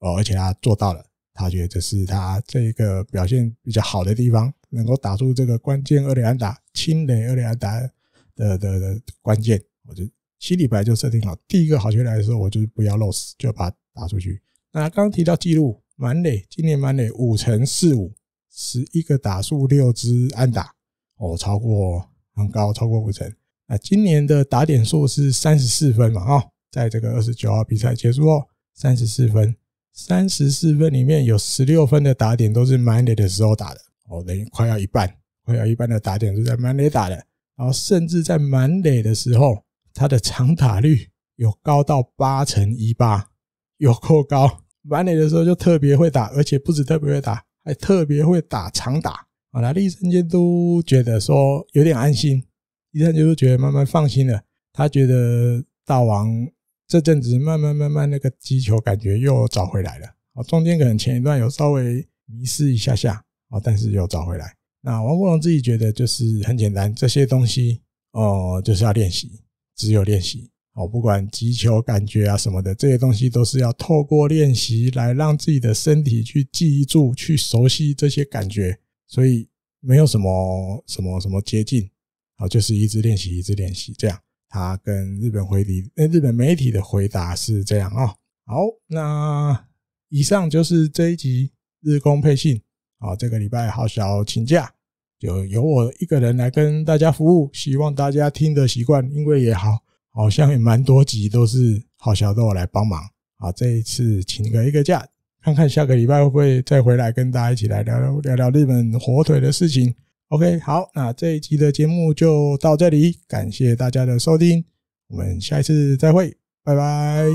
哦。而且他做到了，他觉得是他这个表现比较好的地方，能够打出这个关键，二连安达、青雷、连打安的的的关键，我就。七里牌就设定好，第一个好球来的时候，我就是不要 loss，就把它打出去。那刚刚提到记录满垒，今年满垒五乘四五，十一个打数六支安打，哦，超过很高，超过五成。那今年的打点数是三十四分嘛？哦，在这个二十九号比赛结束后，三十四分，三十四分里面有十六分的打点都是满垒的时候打的，哦，等于快要一半，快要一半的打点是在满垒打的，然后甚至在满垒的时候。他的长打率有高到八成一八，有够高。完垒的时候就特别会打，而且不止特别会打，还特别会打长打。啊，来了医生监督，觉得说有点安心，一生监督觉得慢慢放心了。他觉得大王这阵子慢慢慢慢那个击球感觉又找回来了。啊，中间可能前一段有稍微迷失一下下，啊，但是又找回来。那王国龙自己觉得就是很简单，这些东西哦，就是要练习。只有练习哦，不管击球感觉啊什么的，这些东西都是要透过练习来让自己的身体去记住、去熟悉这些感觉，所以没有什么什么什么捷径啊，就是一直练习，一直练习这样。他跟日本回礼，那日本媒体的回答是这样啊。好，那以上就是这一集日工配信啊。这个礼拜好小请假。就由我一个人来跟大家服务，希望大家听得习惯，因为也好，好像也蛮多集都是好小豆来帮忙。好，这一次请个一个假，看看下个礼拜会不会再回来跟大家一起来聊聊聊聊日本火腿的事情。OK，好，那这一集的节目就到这里，感谢大家的收听，我们下一次再会，拜拜。